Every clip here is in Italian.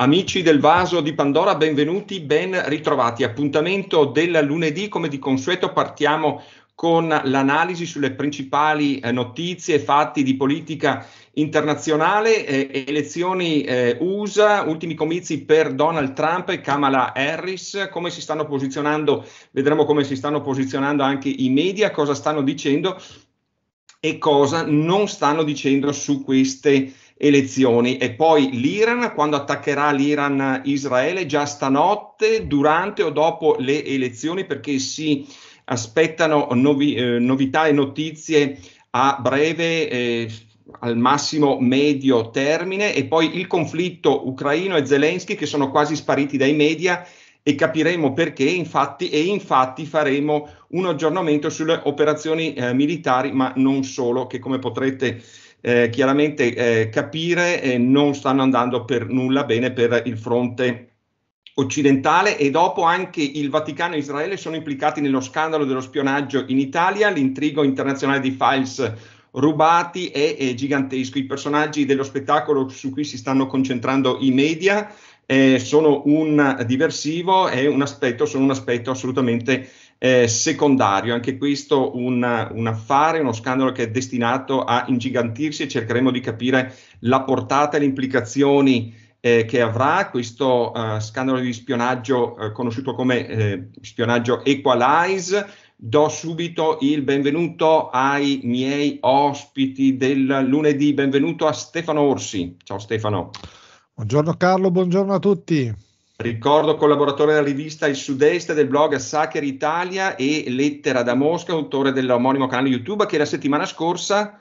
Amici del vaso di Pandora, benvenuti, ben ritrovati. Appuntamento del lunedì, come di consueto partiamo con l'analisi sulle principali eh, notizie e fatti di politica internazionale, eh, elezioni eh, USA, ultimi comizi per Donald Trump e Kamala Harris, come si stanno posizionando, vedremo come si stanno posizionando anche i media, cosa stanno dicendo e cosa non stanno dicendo su queste elezioni. E poi l'Iran, quando attaccherà l'Iran Israele già stanotte, durante o dopo le elezioni, perché si aspettano novi, eh, novità e notizie a breve. Eh, al massimo medio termine e poi il conflitto ucraino e Zelensky che sono quasi spariti dai media e capiremo perché infatti e infatti faremo un aggiornamento sulle operazioni eh, militari ma non solo che come potrete eh, chiaramente eh, capire eh, non stanno andando per nulla bene per il fronte occidentale e dopo anche il Vaticano e Israele sono implicati nello scandalo dello spionaggio in Italia, l'intrigo internazionale di files rubati è, è gigantesco. I personaggi dello spettacolo su cui si stanno concentrando i media eh, sono un diversivo e un aspetto, sono un aspetto assolutamente eh, secondario, anche questo un, un, affare, uno scandalo che è destinato a ingigantirsi e cercheremo di capire la portata e le implicazioni eh, che avrà questo eh, scandalo di spionaggio eh, conosciuto come eh, spionaggio Equalize. Do subito il benvenuto ai miei ospiti del lunedì, benvenuto a Stefano Orsi. Ciao Stefano. Buongiorno Carlo, buongiorno a tutti. Ricordo collaboratore della rivista Il Sud-Est del blog Sacher Italia e Lettera da Mosca, autore dell'omonimo canale YouTube che la settimana scorsa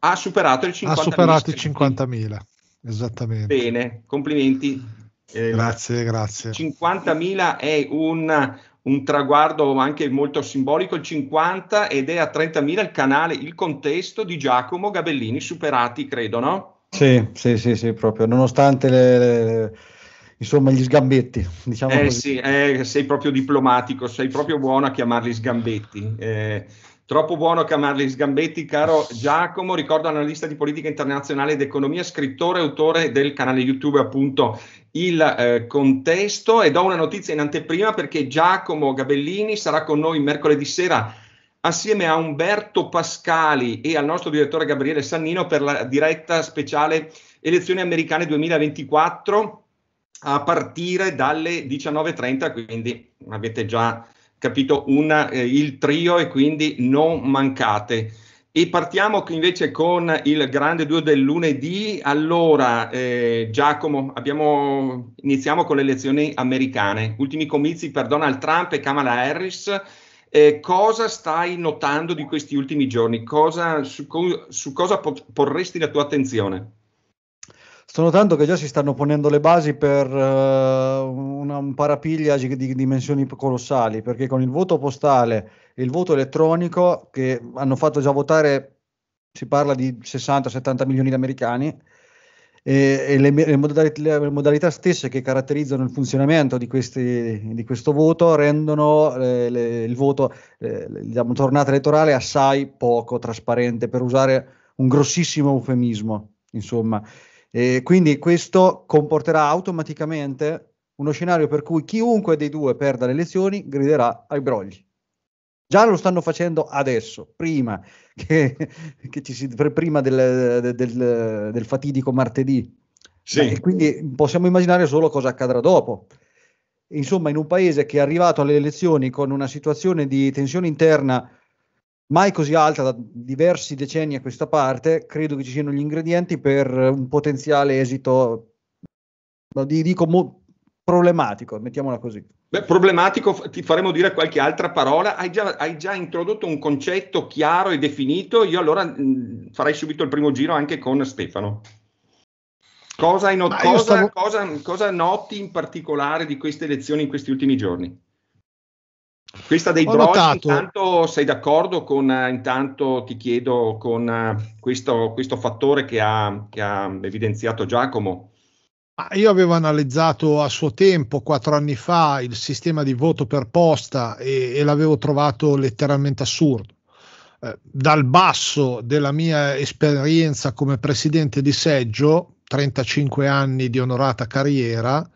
ha superato il 50.000. Ha superato i 50.000, esattamente. Bene, complimenti. Eh, grazie, grazie. 50.000 è un, un, traguardo anche molto simbolico, il 50 ed è a 30.000 il canale Il Contesto di Giacomo Gabellini, superati credo, no? Sì, sì, sì, sì proprio, nonostante le, le insomma gli sgambetti. Diciamo eh così. sì, eh, sei proprio diplomatico, sei proprio buono a chiamarli sgambetti. Eh, troppo buono a chiamarli sgambetti, caro Giacomo, ricordo analista di politica internazionale ed economia, scrittore e autore del canale YouTube appunto il eh, contesto e do una notizia in anteprima perché Giacomo Gabellini sarà con noi mercoledì sera assieme a Umberto Pascali e al nostro direttore Gabriele Sannino per la diretta speciale Elezioni americane 2024 a partire dalle 19.30, quindi avete già capito una, eh, il trio e quindi non mancate. E partiamo invece con il grande duo del lunedì. Allora, eh, Giacomo, abbiamo, iniziamo con le elezioni americane. Ultimi comizi per Donald Trump e Kamala Harris. Eh, cosa stai notando di questi ultimi giorni? Cosa, su, su, cosa porresti la tua attenzione? Sto notando che già si stanno ponendo le basi per uh, una, un parapiglia di dimensioni colossali, perché con il voto postale e il voto elettronico, che hanno fatto già votare, si parla di 60-70 milioni di americani, e, e le, le, modalità, le, modalità, stesse che caratterizzano il funzionamento di, questi, di questo voto rendono eh, le, il voto, eh, la diciamo, tornata elettorale assai poco trasparente, per usare un grossissimo eufemismo. Insomma, e quindi questo comporterà automaticamente uno scenario per cui chiunque dei due perda le elezioni griderà ai brogli. Già lo stanno facendo adesso, prima, che, che ci si, prima del, del, del fatidico martedì. Sì. Beh, quindi possiamo immaginare solo cosa accadrà dopo. Insomma, in un paese che è arrivato alle elezioni con una situazione di tensione interna mai così alta da diversi decenni a questa parte, credo che ci siano gli ingredienti per un potenziale esito, dico, mo- problematico, mettiamola così. Beh, problematico, ti faremo dire qualche altra parola. Hai già, hai già introdotto un concetto chiaro e definito. Io allora mh, mm, farei subito il primo giro anche con Stefano. Cosa, not- cosa, stavo... cosa, cosa noti in particolare di queste elezioni in questi ultimi giorni? Questa dei Ho droghi, notato. intanto sei d'accordo con, eh, intanto ti chiedo con eh, questo, questo, fattore che ha, che ha evidenziato Giacomo? Io avevo analizzato a suo tempo, quattro anni fa, il sistema di voto per posta e, e l'avevo trovato letteralmente assurdo. Eh, dal basso della mia esperienza come presidente di seggio, 35 anni di onorata carriera,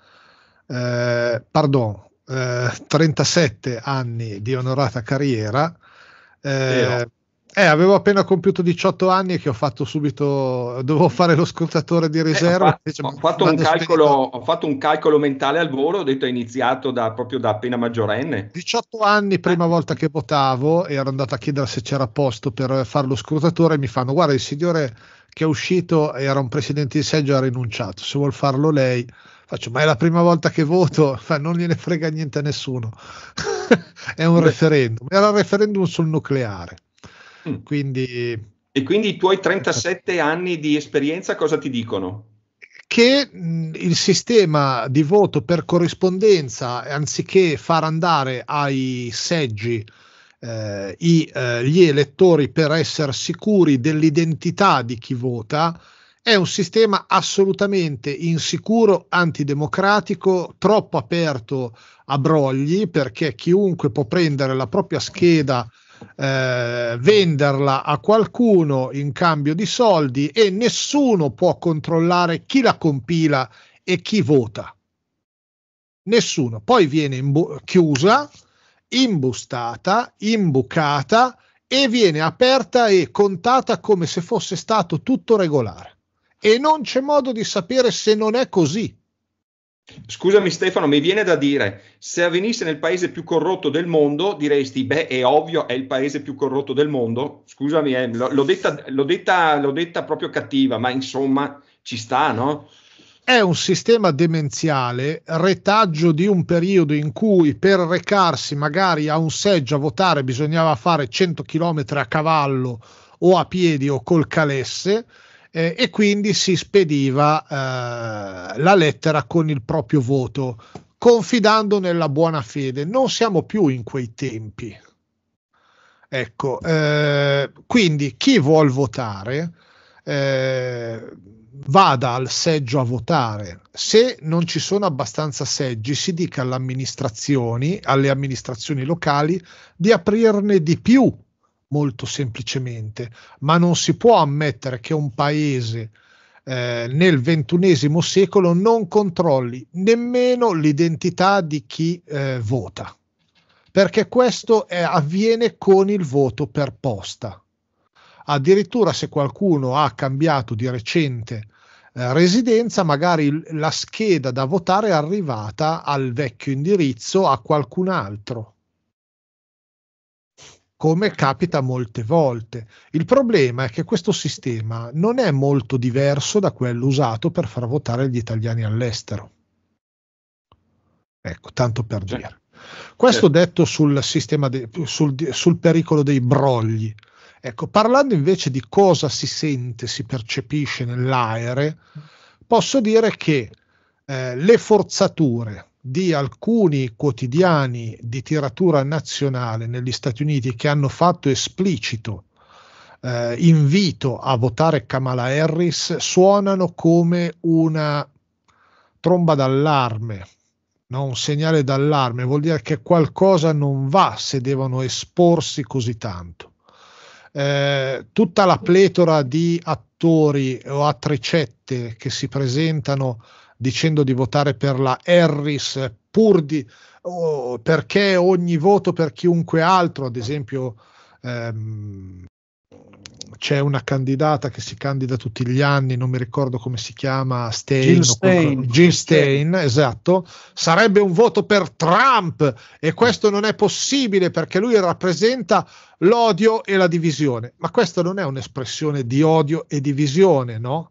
eh, pardon, 37 eh, anni di onorata carriera. Eh, eh, avevo appena compiuto 18 anni e che ho fatto subito, dovevo fare lo scrutatore di riserva. Eh, ho, diciamo, ho, fatto calcolo, ho, fatto un calcolo, mentale al volo, ho detto è iniziato da, proprio da appena maggiorenne. 18 anni, prima eh. volta che votavo, ero andato a chiedere se c'era posto per fare lo scrutatore e mi fanno guarda il signore che è uscito era un presidente di seggio, ha rinunciato, se vuol farlo lei Faccio, ma è la prima volta che voto, non gliene frega niente a nessuno. è un Beh. referendum, era un referendum sul nucleare. Mm. Quindi, e quindi i tuoi 37 anni di esperienza cosa ti dicono? Che mh, mm, il sistema di voto per corrispondenza, anziché far andare ai seggi eh, i, eh, gli elettori per essere sicuri dell'identità di chi vota, è un sistema assolutamente insicuro, antidemocratico, troppo aperto a brogli perché chiunque può prendere la propria scheda, eh, venderla a qualcuno in cambio di soldi e nessuno può controllare chi la compila e chi vota. Nessuno. Poi viene imbu- chiusa, imbustata, imbucata e viene aperta e contata come se fosse stato tutto regolare e non c'è modo di sapere se non è così. Scusami Stefano, mi viene da dire, se avvenisse nel paese più corrotto del mondo, diresti, beh, è ovvio, è il paese più corrotto del mondo. Scusami, eh, l'ho, detta, l'ho, detta, l'ho detta proprio cattiva, ma insomma ci sta, no? È un sistema demenziale, retaggio di un periodo in cui per recarsi magari a un seggio a votare bisognava fare 100 km a cavallo o a piedi o col calesse eh, e quindi si spediva eh, la lettera con il proprio voto, confidando nella buona fede. Non siamo più in quei tempi. Ecco, eh, quindi chi vuol votare eh, vada al seggio a votare. Se non ci sono abbastanza seggi, si dica alle amministrazioni, alle amministrazioni locali di aprirne di più molto semplicemente, ma non si può ammettere che un paese eh, nel ventunesimo secolo non controlli nemmeno l'identità di chi eh, vota, perché questo è, eh, avviene con il voto per posta. Addirittura se qualcuno ha cambiato di recente eh, residenza, magari la scheda da votare è arrivata al vecchio indirizzo a qualcun altro come capita molte volte. Il problema è che questo sistema non è molto diverso da quello usato per far votare gli italiani all'estero. Ecco, tanto per dire. Certo. Questo detto sul, de, sul, sul pericolo dei brogli. Ecco, parlando invece di cosa si sente, si percepisce nell'aereo, posso dire che eh, le forzature di alcuni quotidiani di tiratura nazionale negli Stati Uniti che hanno fatto esplicito eh, invito a votare Kamala Harris suonano come una tromba d'allarme, no? un segnale d'allarme, vuol dire che qualcosa non va se devono esporsi così tanto. Eh, tutta la pletora di attori o attricette che si presentano dicendo di votare per la Harris pur di oh, perché ogni voto per chiunque altro, ad esempio ehm, c'è una candidata che si candida tutti gli anni, non mi ricordo come si chiama, Stein, Stein. Jill Stein, esatto, sarebbe un voto per Trump e questo non è possibile perché lui rappresenta l'odio e la divisione, ma questa non è un'espressione di odio e divisione, no?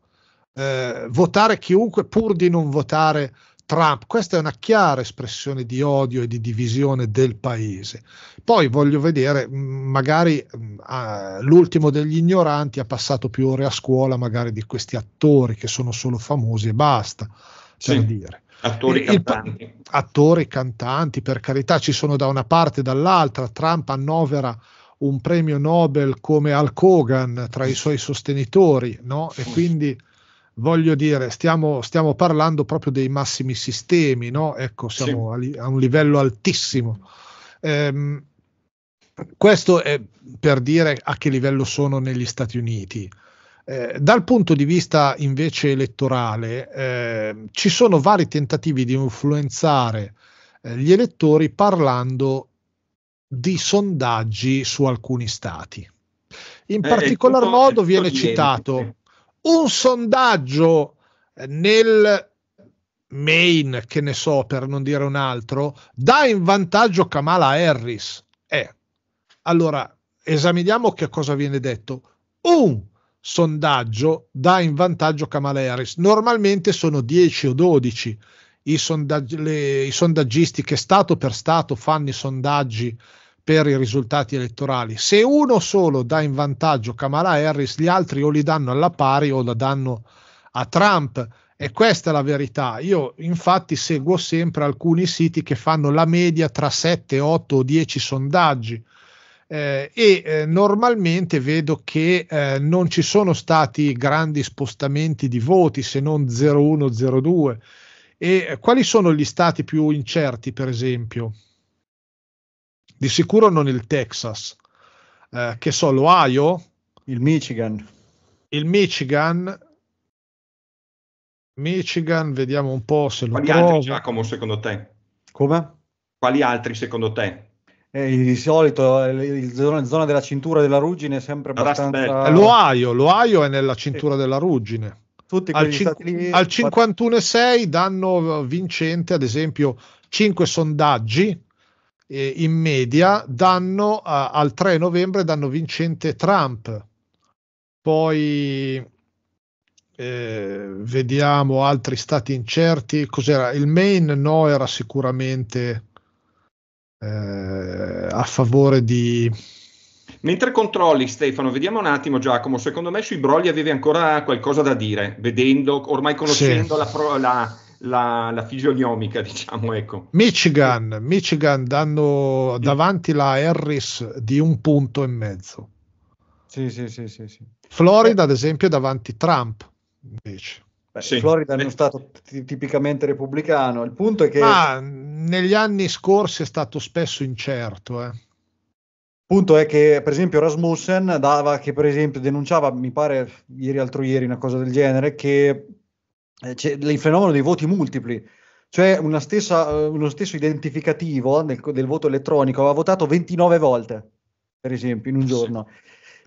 eh, votare chiunque pur di non votare Trump. Questa è una chiara espressione di odio e di divisione del paese. Poi voglio vedere, magari uh, l'ultimo degli ignoranti ha passato più ore a scuola, magari di questi attori che sono solo famosi e basta, sì. dire. Attori e, cantanti. Il, attori cantanti, per carità, ci sono da una parte e dall'altra. Trump annovera un premio Nobel come Al Kogan tra i suoi sostenitori, no? E quindi voglio dire, stiamo, stiamo, parlando proprio dei massimi sistemi, no? Ecco, siamo sì. a, a, un livello altissimo. Ehm, questo è per dire a che livello sono negli Stati Uniti. Eh, dal punto di vista invece elettorale, eh, ci sono vari tentativi di influenzare eh, gli elettori parlando di sondaggi su alcuni stati. In eh, particolar modo viene citato, un sondaggio nel main, che ne so, per non dire un altro, dà in vantaggio Kamala Harris. Eh, allora, esaminiamo che cosa viene detto. Un sondaggio dà in vantaggio Kamala Harris. Normalmente sono 10 o 12 i, sondaggi, le, i sondaggisti che stato per stato fanno i sondaggi per i risultati elettorali. Se uno solo dà in vantaggio Kamala Harris, gli altri o li danno alla pari o la danno a Trump. E questa è la verità. Io infatti seguo sempre alcuni siti che fanno la media tra 7, 8 o 10 sondaggi. Eh, e eh, normalmente vedo che eh, non ci sono stati grandi spostamenti di voti se non 0-1, 0-2. E eh, quali sono gli stati più incerti, per esempio? Di sicuro non il Texas. Eh, che so, l'Ohio? Il Michigan. Il Michigan. Michigan, vediamo un po' se lo Quali trovo. altri, Giacomo, secondo te? Come? Quali altri, secondo te? Eh, di solito eh, la zona, della cintura della ruggine è sempre abbastanza... Eh, L'Ohio, L'Ohio è nella cintura sì. della ruggine. Tutti al, cin- lì, al 51,6 danno vincente, ad esempio, 5 sondaggi eh, in media danno a, al 3 novembre danno vincente Trump poi eh, vediamo altri stati incerti cos'era il Maine no era sicuramente eh, a favore di Mentre controlli, Stefano, vediamo un attimo, Giacomo. Secondo me sui brogli avevi ancora qualcosa da dire, vedendo, ormai conoscendo sì. la, la, la, la fisionomica, diciamo. Ecco. Michigan, Michigan danno sì. davanti la Harris di un punto e mezzo. Sì, sì, sì, sì, sì. Florida, ad esempio, davanti Trump, invece. Beh, sì. Florida è uno eh. stato t- tipicamente repubblicano. Il punto è che. Ma negli anni scorsi è stato spesso incerto. Eh. Il punto è che, per esempio, Rasmussen dava che, per esempio, denunciava, mi pare ieri, altro ieri, una cosa del genere, che eh, c'è il fenomeno dei voti multipli, cioè una stessa, eh, uno stesso identificativo nel, del voto elettronico aveva votato 29 volte, per esempio, in un giorno.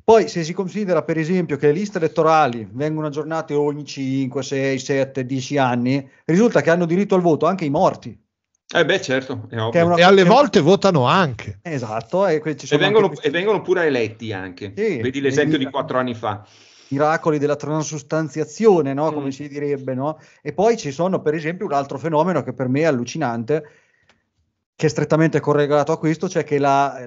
Poi se si considera per esempio che le liste elettorali vengono aggiornate ogni 5, 6, 7, 10 anni, risulta che hanno diritto al voto anche i morti. Eh beh certo, una... e alle volte votano anche. Esatto, e, e, vengono, anche... e vengono, pure eletti anche. Sì, Vedi l'esempio di quattro anni fa miracoli della transustanziazione, no? come mm. si direbbe. No? E poi ci sono, per esempio, un altro fenomeno che per me è allucinante, che è strettamente correlato a questo, cioè che la,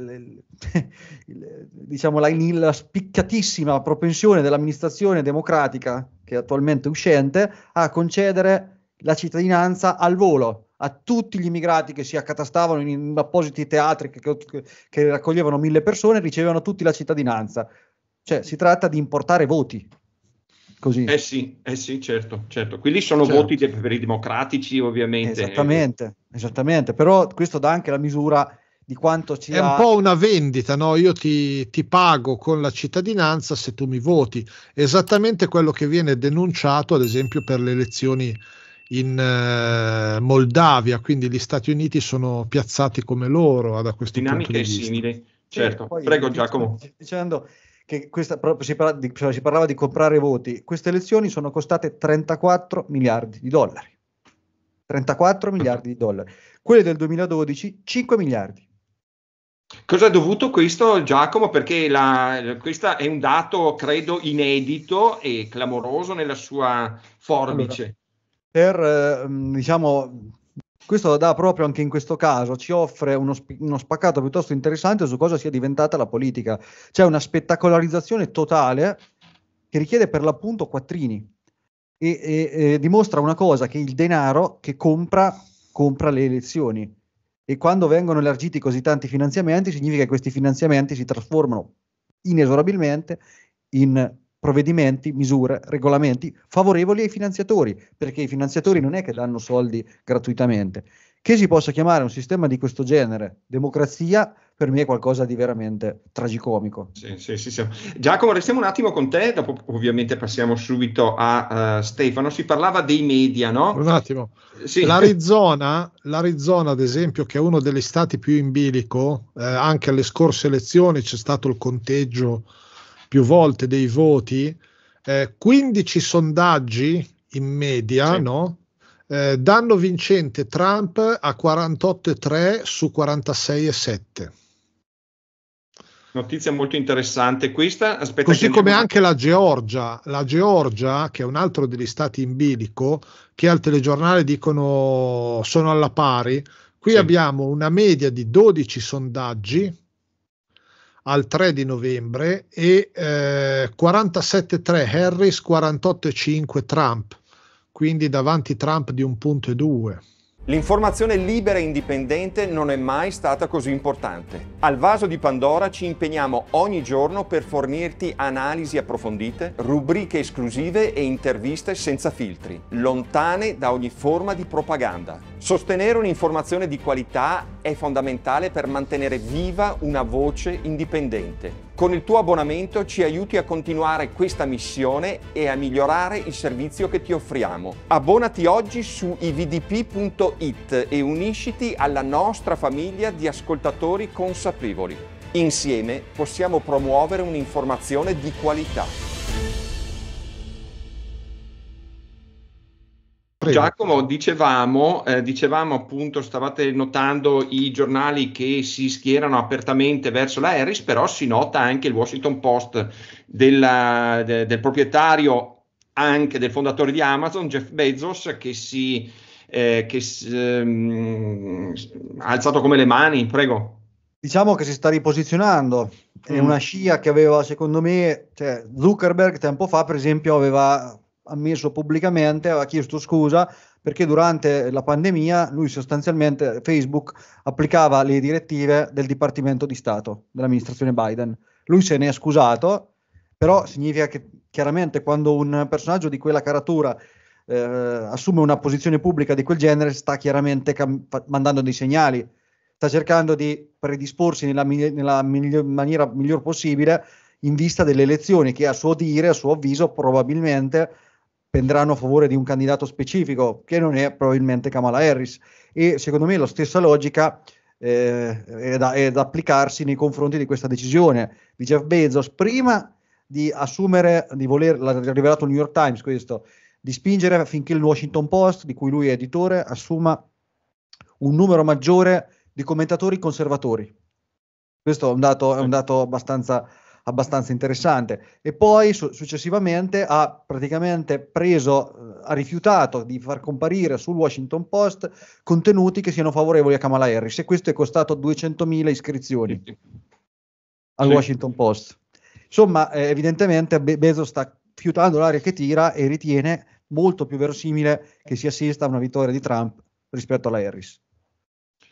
diciamo, la, la, spiccatissima propensione dell'amministrazione democratica, che è attualmente uscente, a concedere la cittadinanza al volo a tutti gli immigrati che si accatastavano in, in appositi teatri che, che, che raccoglievano mille persone, ricevevano tutti la cittadinanza. Cioè, si tratta di importare voti. Così. Eh sì, eh sì certo, certo. Quelli sono certo. voti de- per i democratici, ovviamente. Esattamente, esattamente. Però questo dà anche la misura di quanto ci è ha... un po' una vendita, no? Io ti, ti, pago con la cittadinanza se tu mi voti. Esattamente quello che viene denunciato, ad esempio, per le elezioni in eh, Moldavia, quindi gli Stati Uniti sono piazzati come loro da questo Dinamica punto di vista. Dinamiche simili. Certo, prego Giacomo. Dicendo, che questa, si, parla di, cioè, si parlava di comprare voti, queste elezioni sono costate 34 miliardi di dollari. 34 miliardi di dollari. Quelle del 2012, 5 miliardi. Cosa è dovuto questo, Giacomo? Perché la, questo è un dato, credo, inedito e clamoroso nella sua forbice. Allora, per, eh, diciamo, questo dà proprio anche in questo caso, ci offre uno, sp- uno spaccato piuttosto interessante su cosa sia diventata la politica. C'è una spettacolarizzazione totale che richiede per l'appunto quattrini e, e, e, dimostra una cosa, che il denaro che compra, compra le elezioni. E quando vengono elargiti così tanti finanziamenti, significa che questi finanziamenti si trasformano inesorabilmente in provvedimenti, misure, regolamenti favorevoli ai finanziatori, perché i finanziatori non è che danno soldi gratuitamente. Che si possa chiamare un sistema di questo genere democrazia, per me è qualcosa di veramente tragicomico. Sì, sì, sì, Giacomo, restiamo un attimo con te, dopo ovviamente passiamo subito a uh, Stefano. Si parlava dei media, no? Un attimo. L'Arizona, L'Arizona, ad esempio, che è uno degli stati più in bilico, eh, anche alle scorse elezioni c'è stato il conteggio più volte dei voti, eh, 15 sondaggi in media, sì. no? eh, danno vincente Trump a 48,3 su 46,7. Notizia molto interessante questa. Aspetta Così come anche la Georgia, la Georgia, che è un altro degli stati in bilico, che al telegiornale dicono sono alla pari. Qui sì. abbiamo una media di 12 sondaggi al 3 di novembre e eh, 47-3 Harris, 48-5 Trump, quindi davanti Trump di un punto e due. L'informazione libera e indipendente non è mai stata così importante. Al Vaso di Pandora ci impegniamo ogni giorno per fornirti analisi approfondite, rubriche esclusive e interviste senza filtri, lontane da ogni forma di propaganda. Sostenere un'informazione di qualità è fondamentale per mantenere viva una voce indipendente con il tuo abbonamento ci aiuti a continuare questa missione e a migliorare il servizio che ti offriamo. Abbonati oggi su ivdp.it e unisciti alla nostra famiglia di ascoltatori consapevoli. Insieme possiamo promuovere un'informazione di qualità. Prego. Giacomo, dicevamo, eh, dicevamo appunto, stavate notando i giornali che si schierano apertamente verso la Harris, però si nota anche il Washington Post della, de, del proprietario, anche del fondatore di Amazon, Jeff Bezos, che si eh, che, ehm, ha alzato come le mani, prego. Diciamo che si sta riposizionando, è mm. una scia che aveva secondo me, cioè Zuckerberg tempo fa per esempio aveva ammesso pubblicamente, ha chiesto scusa perché durante la pandemia lui sostanzialmente Facebook applicava le direttive del Dipartimento di Stato dell'amministrazione Biden. Lui se ne è scusato, però significa che chiaramente quando un personaggio di quella caratura eh, assume una posizione pubblica di quel genere sta chiaramente cam- mandando dei segnali, sta cercando di predisporsi nella, mi- nella miglior- maniera miglior possibile in vista delle elezioni che a suo dire, a suo avviso, probabilmente penderanno a favore di un candidato specifico, che non è probabilmente Kamala Harris. E secondo me la stessa logica eh, è, da, è, da, applicarsi nei confronti di questa decisione di Jeff Bezos. Prima di assumere, di voler, l'ha rivelato il New York Times questo, di spingere affinché il Washington Post, di cui lui è editore, assuma un numero maggiore di commentatori conservatori. Questo è un dato, è un dato abbastanza abbastanza interessante. E poi su- successivamente ha praticamente preso, eh, ha rifiutato di far comparire sul Washington Post contenuti che siano favorevoli a Kamala Harris e questo è costato 200.000 iscrizioni sì. al sì. Washington Post. Insomma, eh, evidentemente Be- Bezos sta fiutando l'aria che tira e ritiene molto più verosimile che si assista a una vittoria di Trump rispetto alla Harris.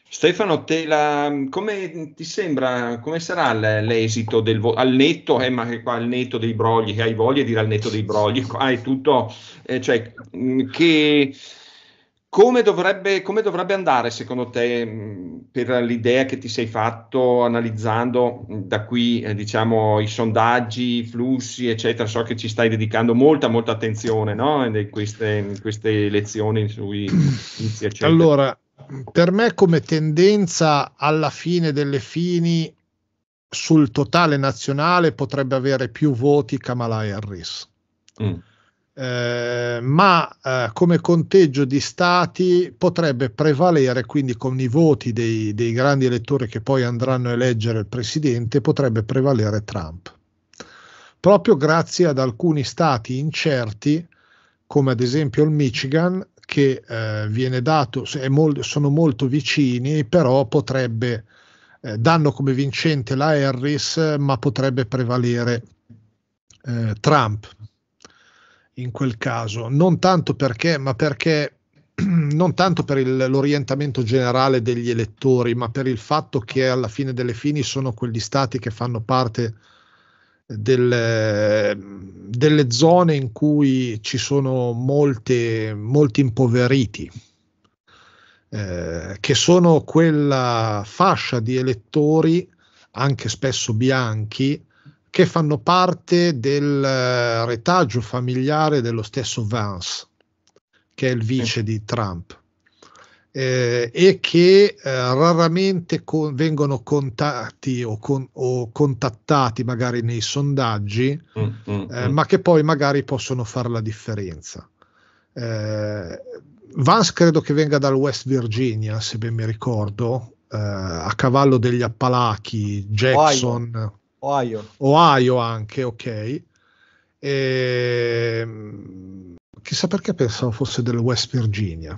Stefano, la, come ti sembra, come sarà l'esito del voto? Al netto, eh, ma qua al netto dei brogli, che hai voglia di dire al netto dei brogli, qua è tutto, eh, cioè, che, come, dovrebbe, come dovrebbe andare secondo te per l'idea che ti sei fatto analizzando da qui, eh, diciamo, i sondaggi, i flussi, eccetera? So che ci stai dedicando molta, molta attenzione, no? In queste, in queste lezioni sui... Inizi, allora per me come tendenza alla fine delle fini sul totale nazionale potrebbe avere più voti Kamala Harris. Mm. Eh, ma eh, come conteggio di stati potrebbe prevalere quindi con i voti dei, dei, grandi elettori che poi andranno a eleggere il presidente potrebbe prevalere Trump proprio grazie ad alcuni stati incerti come ad esempio il Michigan che eh, viene dato, mol, sono molto vicini, però potrebbe, eh, danno come vincente la Harris, ma potrebbe prevalere eh, Trump in quel caso, non tanto perché, ma perché non tanto per il, l'orientamento generale degli elettori, ma per il fatto che alla fine delle fini sono quegli stati che fanno parte delle, delle zone in cui ci sono molte, molti impoveriti, eh, che sono quella fascia di elettori, anche spesso bianchi, che fanno parte del eh, retaggio familiare dello stesso Vance, che è il vice di Trump eh, e che eh, raramente con, vengono contati o, con, o, contattati magari nei sondaggi, mm, mm, eh, mm. ma che poi magari possono fare la differenza. Eh, Vance credo che venga dal West Virginia, se ben mi ricordo, eh, a cavallo degli Appalachi, Jackson, Ohio, Ohio anche, ok. E, ehm, chissà perché pensavo fosse del West Virginia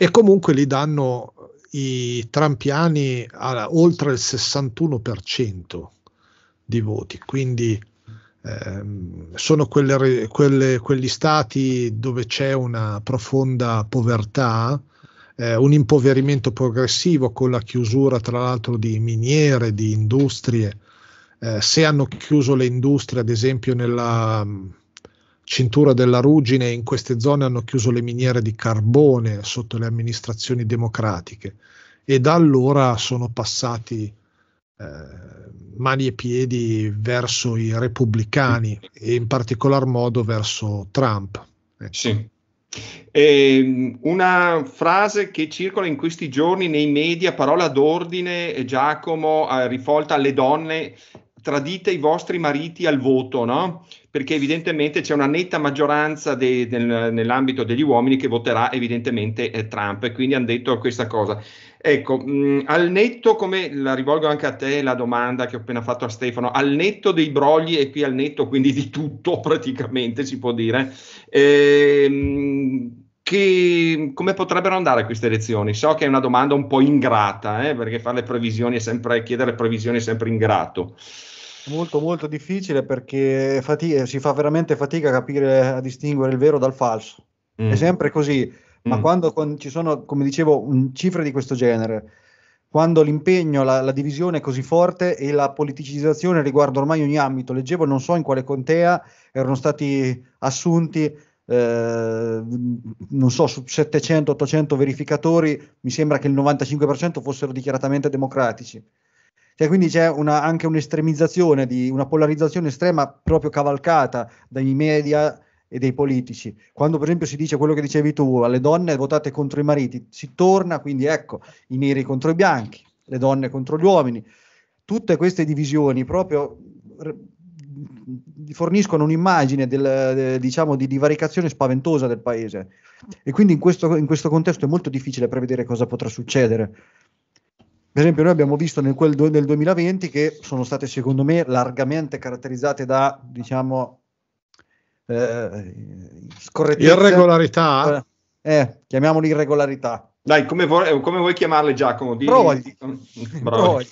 e comunque li danno i trampiani a oltre il 61% di voti, quindi ehm, sono quelle, quelle, quegli stati dove c'è una profonda povertà, eh, un impoverimento progressivo con la chiusura tra l'altro di miniere, di industrie. Eh, se hanno chiuso le industrie, ad esempio nella, cintura della ruggine, in queste zone hanno chiuso le miniere di carbone sotto le amministrazioni democratiche e da allora sono passati eh, mani e piedi verso i repubblicani e in particolar modo verso Trump. Ecco. Sì. Eh, una frase che circola in questi giorni nei media, parola d'ordine, eh, Giacomo, eh, rivolta alle donne, tradite i vostri mariti al voto, no? Perché evidentemente c'è una netta maggioranza de, de, nell'ambito degli uomini che voterà evidentemente eh, Trump e quindi hanno detto questa cosa. Ecco, mh, al netto, come la rivolgo anche a te la domanda che ho appena fatto a Stefano, al netto dei brogli e qui al netto quindi di tutto praticamente si può dire, ehm, che, come potrebbero andare queste elezioni? So che è una domanda un po' ingrata, eh, perché fare le previsioni è sempre, chiedere previsioni è sempre ingrato. Molto molto difficile perché fati- eh, si fa veramente fatica a capire, a distinguere il vero dal falso. Mm. È sempre così, ma mm. quando, quando, ci sono, come dicevo, un, cifre di questo genere, quando l'impegno, la, la, divisione è così forte e la politicizzazione riguarda ormai ogni ambito. Leggevo, non so in quale contea, erano stati assunti eh, non so, su 700-800 verificatori, mi sembra che il 95% fossero dichiaratamente democratici. Cioè, quindi c'è una, anche un'estremizzazione, di, una polarizzazione estrema proprio cavalcata dai media e dei politici. Quando per esempio si dice quello che dicevi tu, alle donne votate contro i mariti, si torna quindi ecco, i neri contro i bianchi, le donne contro gli uomini. Tutte queste divisioni proprio forniscono un'immagine del, diciamo, di divaricazione spaventosa del paese. E quindi in questo, in questo contesto è molto difficile prevedere cosa potrà succedere. Per esempio, noi abbiamo visto nel, quel del 2020 che sono state, secondo me, largamente caratterizzate da, diciamo, eh, scorrettezze. Irregolarità? Eh, eh chiamiamoli irregolarità. Dai, come, vor- come vuoi chiamarle, Giacomo? Di... Brogli. Brogli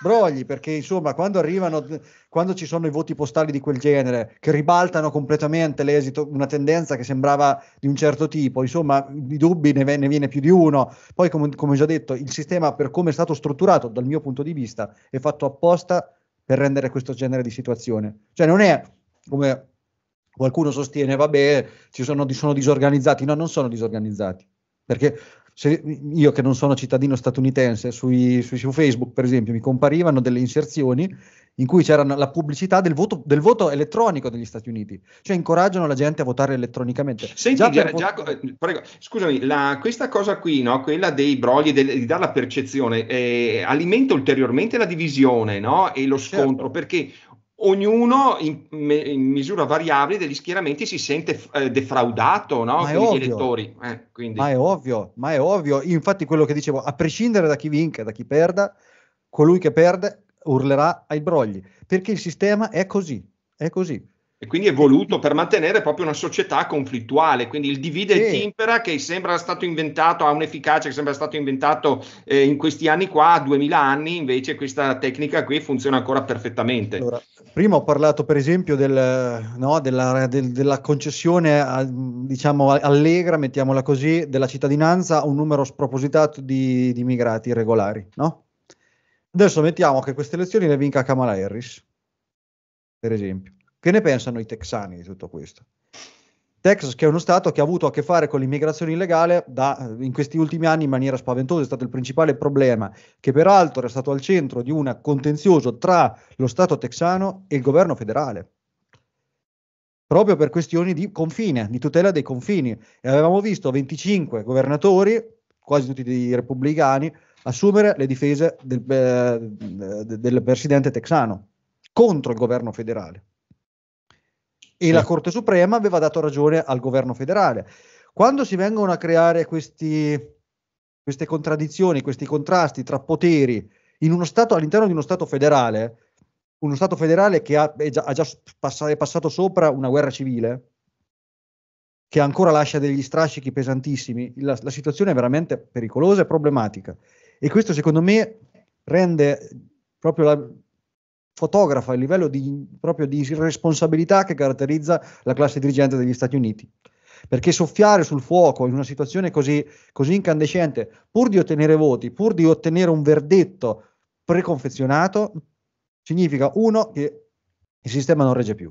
brogli, perché insomma quando arrivano, quando ci sono i voti postali di quel genere, che ribaltano completamente l'esito, una tendenza che sembrava di un certo tipo, insomma di dubbi ne, ne viene più di uno. Poi come, come ho già detto, il sistema per come è stato strutturato dal mio punto di vista è fatto apposta per rendere questo genere di situazione. Cioè non è come qualcuno sostiene, vabbè, ci sono, sono disorganizzati, no, non sono disorganizzati perché se io che non sono cittadino statunitense, sui, sui, su Facebook per esempio mi comparivano delle inserzioni in cui c'era la pubblicità del voto, del voto elettronico degli Stati Uniti, cioè incoraggiano la gente a votare elettronicamente. Senti, già Gia, vot- Gia, prego, scusami, la, questa cosa qui, no, quella dei brogli, del, di dare la percezione, eh, alimenta ulteriormente la divisione no, e lo certo. scontro, certo. perché ognuno in, in, misura variabile degli schieramenti si sente eh, defraudato, no? Ma è, elettori, eh, ma è ovvio, ma è ovvio. Infatti quello che dicevo, a prescindere da chi vinca, da chi perda, colui che perde urlerà ai brogli, perché il sistema è così, è così. E quindi è voluto per mantenere proprio una società conflittuale, quindi il divide sì. e timpera che sembra stato inventato, ha un'efficacia che sembra stato inventato eh, in questi anni qua, 2000 anni invece questa tecnica qui funziona ancora perfettamente. Allora, prima ho parlato per esempio del, no, della, del, della, concessione, a, diciamo, allegra, mettiamola così, della cittadinanza a un numero spropositato di, di immigrati irregolari, no? Adesso mettiamo che queste elezioni le vinca Kamala Harris, per esempio che ne pensano i texani di tutto questo? Texas, che è uno Stato che ha avuto a che fare con l'immigrazione illegale da, eh, in questi ultimi anni in maniera spaventosa, è stato il principale problema, che peraltro era stato al centro di un contenzioso tra lo Stato texano e il governo federale, proprio per questioni di confine, di tutela dei confini. E avevamo visto 25 governatori, quasi tutti dei repubblicani, assumere le difese del, eh, del presidente texano contro il governo federale e sì. la Corte Suprema aveva dato ragione al governo federale. Quando si vengono a creare questi, queste contraddizioni, questi contrasti tra poteri stato, all'interno di uno Stato federale, uno Stato federale che ha, è già, ha già pass- è passato sopra una guerra civile, che ancora lascia degli strascichi pesantissimi, la, la situazione è veramente pericolosa e problematica. E questo secondo me rende proprio la, fotografa il livello di, proprio di responsabilità che caratterizza la classe dirigente degli Stati Uniti. Perché soffiare sul fuoco in una situazione così, così incandescente, pur di ottenere voti, pur di ottenere un verdetto preconfezionato, significa uno che il sistema non regge più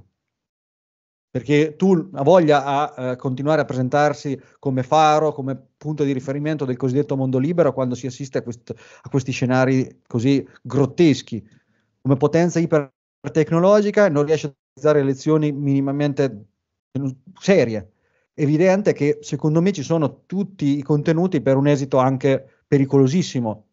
perché tu ha voglia a eh, continuare a presentarsi come faro, come punto di riferimento del cosiddetto mondo libero quando si assiste a, quest- a questi scenari così grotteschi come potenza ipertecnologica non riesce a realizzare lezioni minimamente eh, serie. Evidente che secondo me ci sono tutti i contenuti per un esito anche pericolosissimo,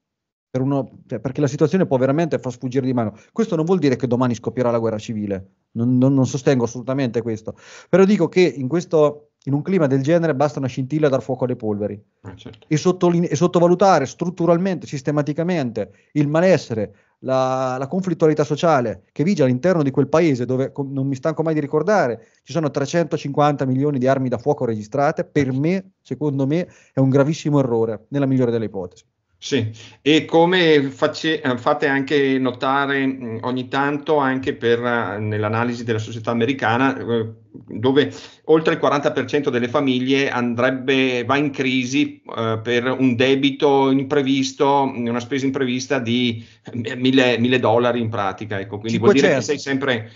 per uno, cioè, perché la situazione può veramente far sfuggire di mano. Questo non vuol dire che domani scoppierà la guerra civile, non, non, non sostengo assolutamente questo, però dico che in questo in un clima del genere basta una scintilla dar fuoco alle polveri. Ah, certo. e, sottoline- e, sottovalutare strutturalmente, sistematicamente il malessere la, la, conflittualità sociale che vige all'interno di quel paese dove, com- non mi stanco mai di ricordare, ci sono 350 milioni di armi da fuoco registrate, per me, secondo me, è un gravissimo errore, nella migliore delle ipotesi. Sì, e come face, eh, fate anche notare ogni tanto anche per, eh, nell'analisi della società americana, eh, dove oltre il 40% delle famiglie andrebbe, va in crisi eh, per un debito imprevisto, una spesa imprevista di mille dollari in pratica. Ecco, quindi 500. vuol dire che sei sempre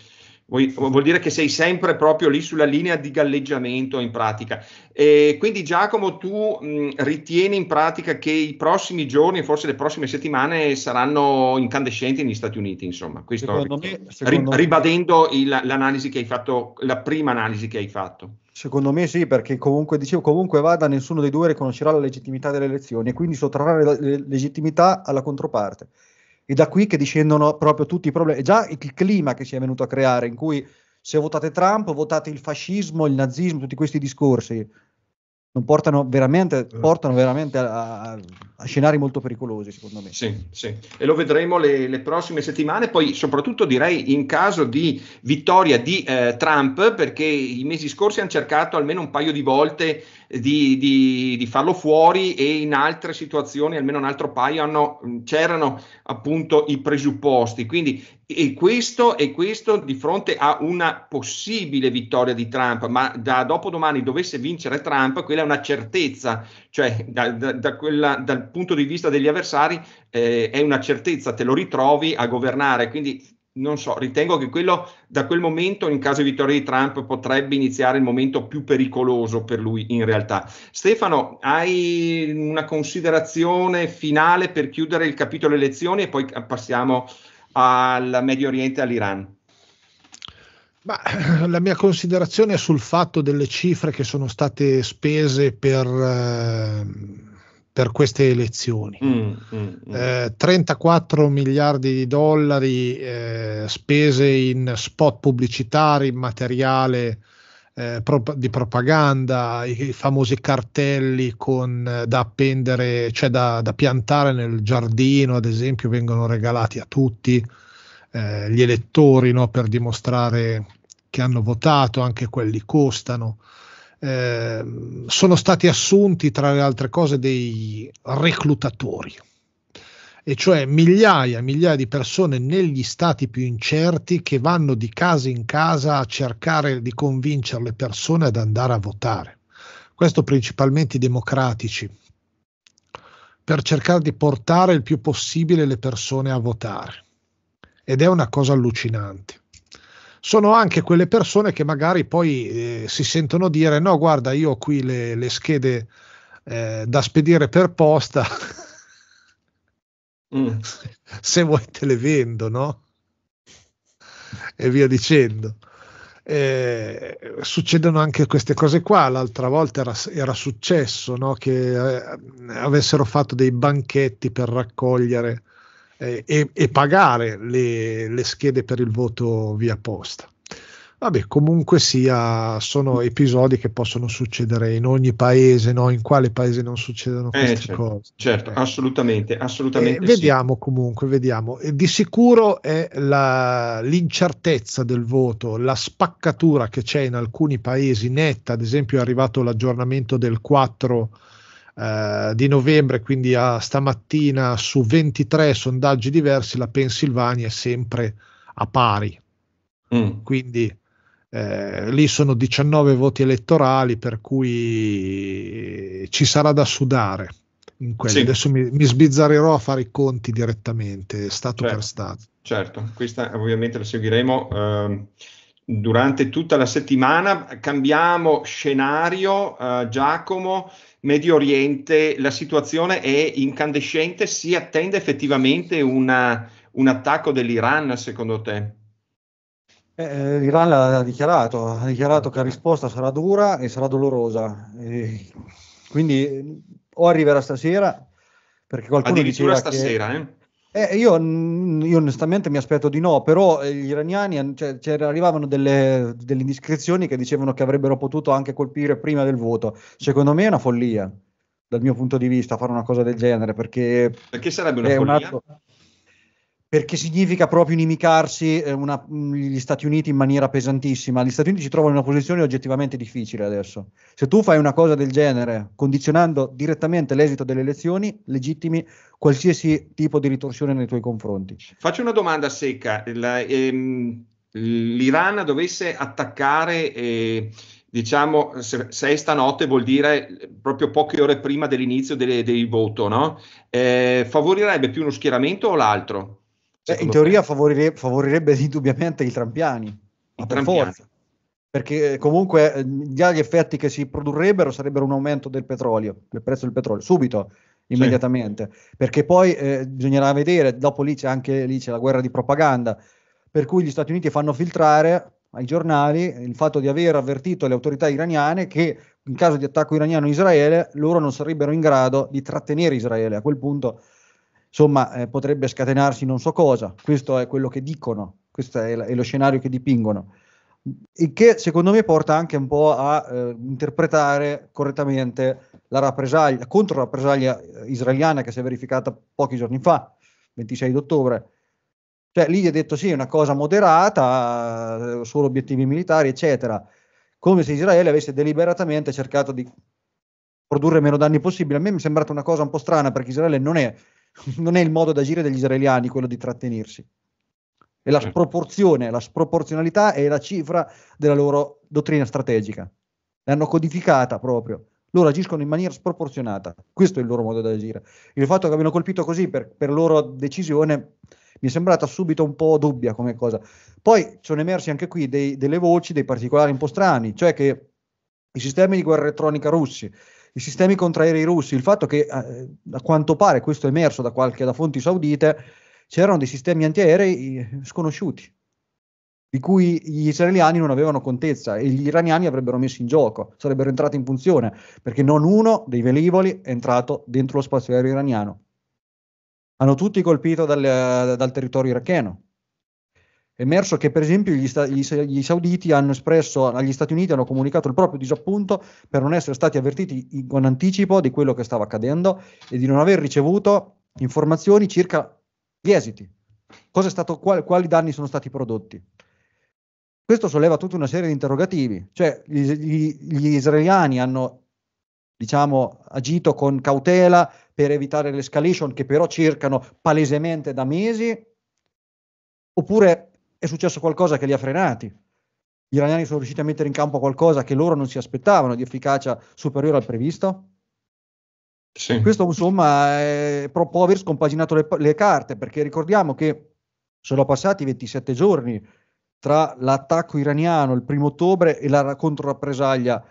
Vuol dire che sei sempre proprio lì sulla linea di galleggiamento in pratica. E quindi Giacomo, tu mh, ritieni in pratica che i prossimi giorni, forse le prossime settimane, saranno incandescenti negli Stati Uniti, insomma, questo me, ri, ribadendo il, l'analisi che hai fatto, la prima analisi che hai fatto. Secondo me sì, perché comunque, dicevo, comunque vada, nessuno dei due riconoscerà la legittimità delle elezioni e quindi sottrarre la legittimità alla controparte. E da qui che discendono proprio tutti i problemi. Già il clima che si è venuto a creare, in cui se votate Trump, votate il fascismo, il nazismo, tutti questi discorsi, portano veramente, eh. portano veramente a, a, scenari molto pericolosi, secondo me. Sì, sì. e lo vedremo le, le, prossime settimane, poi soprattutto direi in caso di vittoria di eh, Trump, perché i mesi scorsi hanno cercato almeno un paio di volte di, di, di, farlo fuori e in altre situazioni, almeno un altro paio, hanno, mm, c'erano appunto i presupposti. Quindi e questo, e questo di fronte a una possibile vittoria di Trump, ma da dopodomani dovesse vincere Trump, quella è una certezza, cioè da, da, da quella, dal punto di vista degli avversari eh, è una certezza, te lo ritrovi a governare. Quindi non so, ritengo che quello da quel momento, in caso di vittoria di Trump, potrebbe iniziare il momento più pericoloso per lui in realtà. Stefano, hai una considerazione finale per chiudere il capitolo elezioni e poi passiamo al Medio Oriente e all'Iran? Ma, la mia considerazione è sul fatto delle cifre che sono state spese per... Eh per queste elezioni. Mm, mm, mm. Eh, 34 miliardi di dollari eh, spese in spot pubblicitari, in materiale eh, pro- di propaganda, i, i, famosi cartelli con, eh, da appendere, cioè da, da, piantare nel giardino, ad esempio, vengono regalati a tutti eh, gli elettori no, per dimostrare che hanno votato, anche quelli costano. Ehm, sono stati assunti tra le altre cose dei reclutatori, e cioè migliaia e migliaia di persone negli stati più incerti che vanno di casa in casa a cercare di convincere le persone ad andare a votare. Questo principalmente i democratici, per cercare di portare il più possibile le persone a votare. Ed è una cosa allucinante sono anche quelle persone che magari poi eh, si sentono dire no guarda io ho qui le, le schede eh, da spedire per posta mm. se vuoi te le vendo no? e via dicendo eh, succedono anche queste cose qua. L'altra volta era, era successo no? che eh, avessero fatto dei banchetti per raccogliere eh, e, e, pagare le, le schede per il voto via posta. Vabbè, comunque sia, sono mm. episodi che possono succedere in ogni paese, no? in quale paese non succedono eh, queste eh, certo, cose. Certo, eh. assolutamente, assolutamente. Eh, vediamo sì. comunque, vediamo. E di sicuro è la, l'incertezza del voto, la spaccatura che c'è in alcuni paesi netta, ad esempio è arrivato l'aggiornamento del 4 eh, di novembre, quindi a stamattina su 23 sondaggi diversi, la Pennsylvania è sempre a pari. Mm. Quindi eh, lì sono 19 voti elettorali, per cui ci sarà da sudare. In Sì. Adesso mi, mi, sbizzarrirò a fare i conti direttamente, stato certo, per stato. Certo, questa ovviamente la seguiremo eh, durante tutta la settimana. Cambiamo scenario, eh, Giacomo. Medio Oriente la situazione è incandescente, si attende effettivamente una, un attacco dell'Iran secondo te? Eh, L'Iran eh, l'ha dichiarato, ha dichiarato che la risposta sarà dura e sarà dolorosa, e quindi o arriverà stasera, perché qualcuno... Addirittura stasera, che... eh? Eh, io, mm, io, onestamente mi aspetto di no, però eh, gli iraniani cioè, arrivavano delle, delle, indiscrezioni che dicevano che avrebbero potuto anche colpire prima del voto. Secondo me è una follia, dal mio punto di vista, fare una cosa del genere, perché... Perché sarebbe una follia? Un atto, perché significa proprio inimicarsi eh, una, mm, gli Stati Uniti in maniera pesantissima. Gli Stati Uniti si trovano in una posizione oggettivamente difficile adesso. Se tu fai una cosa del genere, condizionando direttamente l'esito delle elezioni, legittimi qualsiasi tipo di ritorsione nei tuoi confronti. Faccio una domanda secca. La, ehm, L'Iran dovesse attaccare... Eh, diciamo, se, se, è stanotte vuol dire proprio poche ore prima dell'inizio del, voto, no? eh, favorirebbe più uno schieramento o l'altro? Beh, cioè, in teoria favorire, favorirebbe indubbiamente i trampiani, I ma per forza. Perché eh, comunque eh, già gli effetti che si produrrebbero sarebbero un aumento del petrolio, del prezzo del petrolio, subito, immediatamente. Sì. Perché poi eh, bisognerà vedere, dopo lì c'è anche lì c'è la guerra di propaganda, per cui gli Stati Uniti fanno filtrare ai giornali il fatto di aver avvertito le autorità iraniane che in caso di attacco iraniano a Israele loro non sarebbero in grado di trattenere Israele. A quel punto Insomma, eh, potrebbe scatenarsi non so cosa, questo è quello che dicono, questo è, è lo scenario che dipingono. Il che secondo me porta anche un po' a eh, interpretare correttamente la rappresaglia, la rappresaglia eh, israeliana che si è verificata pochi giorni fa, 26 ottobre. Cioè lì è detto sì, è una cosa moderata, eh, solo obiettivi militari, eccetera, come se Israele avesse deliberatamente cercato di produrre meno danni possibile. A me mi è sembrata una cosa un po' strana perché Israele non è non è il modo d'agire degli israeliani quello di trattenersi. È la sproporzione, la sproporzionalità è la cifra della loro dottrina strategica. L'hanno codificata proprio. Loro agiscono in maniera sproporzionata. Questo è il loro modo d'agire. Il fatto che abbiano colpito così per, per loro decisione mi è sembrata subito un po' dubbia come cosa. Poi sono emersi anche qui dei, delle voci, dei particolari un po' strani, cioè che i sistemi di guerra elettronica russi i sistemi contraerei russi, il fatto che eh, a quanto pare questo è emerso da, qualche, da fonti saudite, c'erano dei sistemi antiaerei eh, sconosciuti, di cui gli israeliani non avevano contezza e gli iraniani avrebbero messo in gioco, sarebbero entrati in funzione, perché non uno dei velivoli è entrato dentro lo spazio aereo iraniano. Hanno tutti colpito dal, dal territorio iracheno emerso che per esempio gli, sta- gli, gli, sauditi hanno espresso agli Stati Uniti, hanno comunicato il proprio disappunto per non essere stati avvertiti in, con anticipo di quello che stava accadendo e di non aver ricevuto informazioni circa gli esiti, stato, quali, quali danni sono stati prodotti. Questo solleva tutta una serie di interrogativi, cioè gli, gli, gli israeliani hanno diciamo, agito con cautela per evitare l'escalation che però cercano palesemente da mesi, oppure è successo qualcosa che li ha frenati. Gli iraniani sono riusciti a mettere in campo qualcosa che loro non si aspettavano di efficacia superiore al previsto? Sì. Questo insomma è, può aver scompaginato le, le carte perché ricordiamo che sono passati 27 giorni tra l'attacco iraniano il primo ottobre e la contro rappresaglia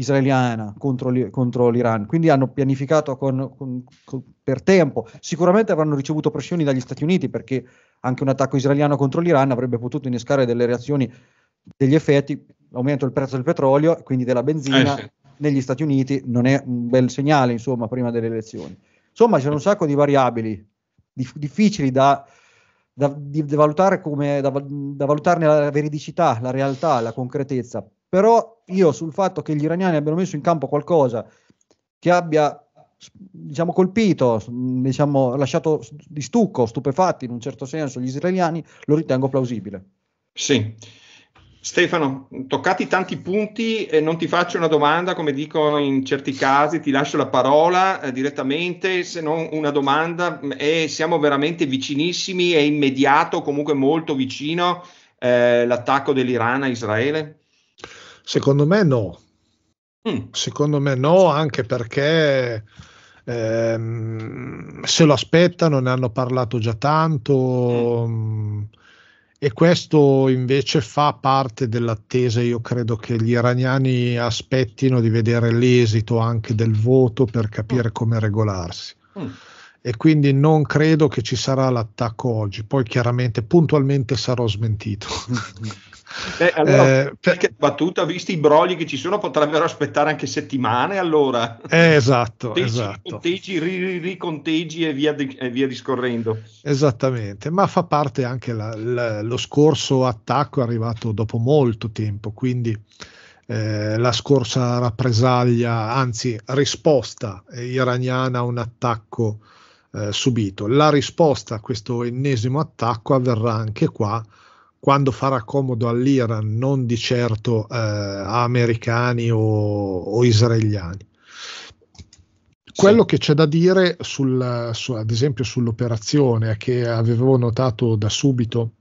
israeliana contro, li, contro l'Iran, quindi hanno pianificato con, con, con, per tempo, sicuramente avranno ricevuto pressioni dagli Stati Uniti perché anche un attacco israeliano contro l'Iran avrebbe potuto innescare delle reazioni, degli effetti, aumento del prezzo del petrolio e quindi della benzina eh sì. negli Stati Uniti, non è un bel segnale insomma prima delle elezioni. Insomma c'è un sacco di variabili dif- difficili da, da, di, da, valutare come, da, da, valutarne la veridicità, la realtà, la concretezza però io sul fatto che gli iraniani abbiano messo in campo qualcosa che abbia diciamo, colpito, diciamo, lasciato di stucco, stupefatti in un certo senso gli israeliani, lo ritengo plausibile. Sì. Stefano, toccati tanti punti, eh, non ti faccio una domanda come dicono in certi casi, ti lascio la parola eh, direttamente, se non una domanda, mm, e siamo veramente vicinissimi, è immediato, comunque molto vicino eh, l'attacco dell'Iran a Israele? Secondo me no. Mm. Secondo me no, anche perché ehm, se lo aspettano, ne hanno parlato già tanto. Mm. E questo invece fa parte dell'attesa. Io credo che gli iraniani aspettino di vedere l'esito anche del voto per capire mm. come regolarsi. Mm e quindi non credo che ci sarà l'attacco oggi. Poi chiaramente puntualmente sarò smentito. Beh, allora, eh, perché battuta, visti i brogli che ci sono, potrebbero aspettare anche settimane allora. Eh, esatto, contegi, esatto. Contegi, ricontegi e via, di, e via, discorrendo. Esattamente, ma fa parte anche la, la, lo scorso attacco è arrivato dopo molto tempo, quindi eh, la scorsa rappresaglia, anzi risposta iraniana a un attacco eh, subito. La risposta a questo ennesimo attacco avverrà anche qua quando farà comodo all'Iran, non di certo eh, a americani o, o israeliani. Quello sì. che c'è da dire, sul, su, ad esempio, sull'operazione che avevo notato da subito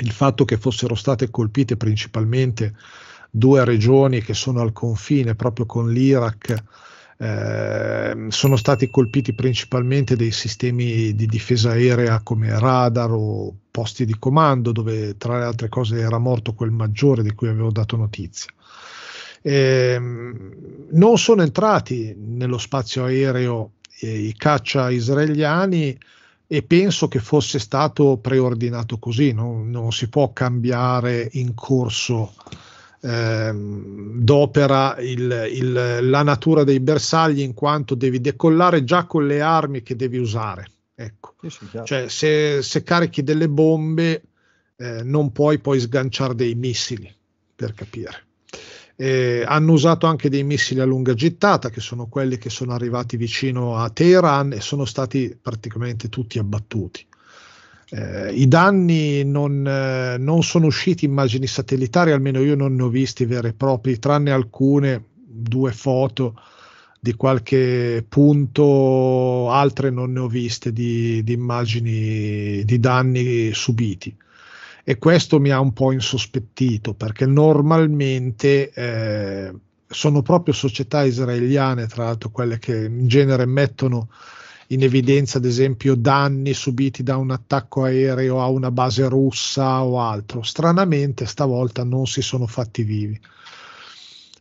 il fatto che fossero state colpite principalmente due regioni che sono al confine proprio con l'Iraq Ehm, sono stati colpiti principalmente dei sistemi di difesa aerea come radar o posti di comando, dove tra le altre cose era morto quel maggiore di cui avevo dato notizia. Eh, non sono entrati nello spazio aereo eh, i caccia israeliani e penso che fosse stato preordinato così, no? non si può cambiare in corso Ehm, d'opera il, il, la natura dei bersagli in quanto devi decollare già con le armi che devi usare. Ecco. cioè, se, se, carichi delle bombe eh, non puoi poi sganciare dei missili, per capire. Eh, hanno usato anche dei missili a lunga gittata, che sono quelli che sono arrivati vicino a Teheran e sono stati praticamente tutti abbattuti. Eh, I danni non, eh, non, sono usciti immagini satellitari, almeno io non ne ho visti veri e propri, tranne alcune, due foto di qualche punto, altre non ne ho viste di, di immagini di danni subiti. E questo mi ha un po' insospettito perché normalmente eh, sono proprio società israeliane, tra l'altro quelle che in genere mettono in evidenza, ad esempio, danni subiti da un attacco aereo a una base russa o altro. Stranamente, stavolta non si sono fatti vivi.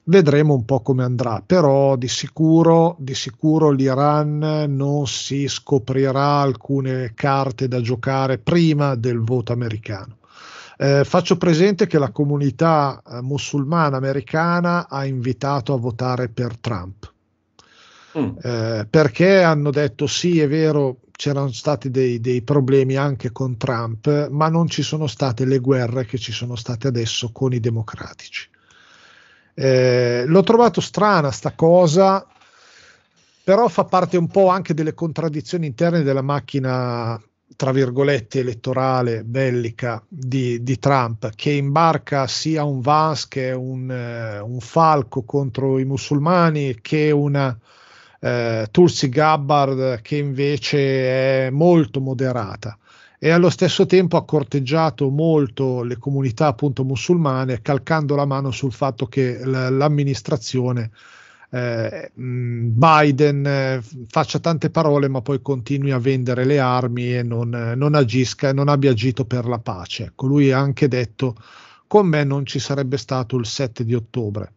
Vedremo un po' come andrà, però di sicuro, di sicuro l'Iran non si scoprirà alcune carte da giocare prima del voto americano. Eh, faccio presente che la comunità eh, musulmana americana ha invitato a votare per Trump Mm. eh, perché hanno detto sì è vero c'erano stati dei, dei, problemi anche con Trump, ma non ci sono state le guerre che ci sono state adesso con i democratici. Eh, l'ho trovato strana sta cosa, però fa parte un po' anche delle contraddizioni interne della macchina, tra virgolette, elettorale, bellica di, di Trump, che imbarca sia un Vance che un, eh, un falco contro i musulmani che una eh, Tulsi Gabbard che invece è molto moderata e allo stesso tempo ha corteggiato molto le comunità appunto musulmane calcando la mano sul fatto che l- l'amministrazione eh, Biden eh, faccia tante parole ma poi continui a vendere le armi e non, eh, non agisca e non abbia agito per la pace. Ecco, lui ha anche detto con me non ci sarebbe stato il 7 di ottobre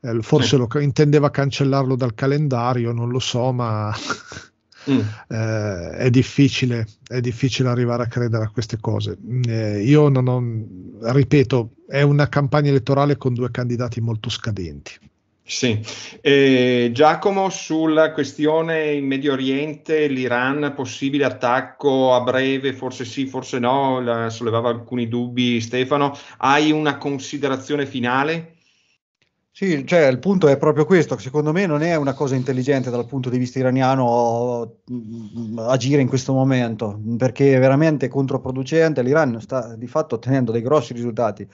eh, forse mm. lo, intendeva cancellarlo dal calendario, non lo so, ma mm. eh, è, difficile, è difficile arrivare a credere a queste cose. Mm, eh, io non ho, ripeto, è una campagna elettorale con due candidati molto scadenti. Sì, eh, Giacomo sulla questione in Medio Oriente, l'Iran, possibile attacco a breve, forse sì, forse no, la, sollevava alcuni dubbi Stefano, hai una considerazione finale? Sì, cioè, il punto è proprio questo, secondo me non è una cosa intelligente dal punto di vista iraniano mm, mm, agire in questo momento, perché è veramente controproducente, l'Iran sta di fatto ottenendo dei grossi risultati,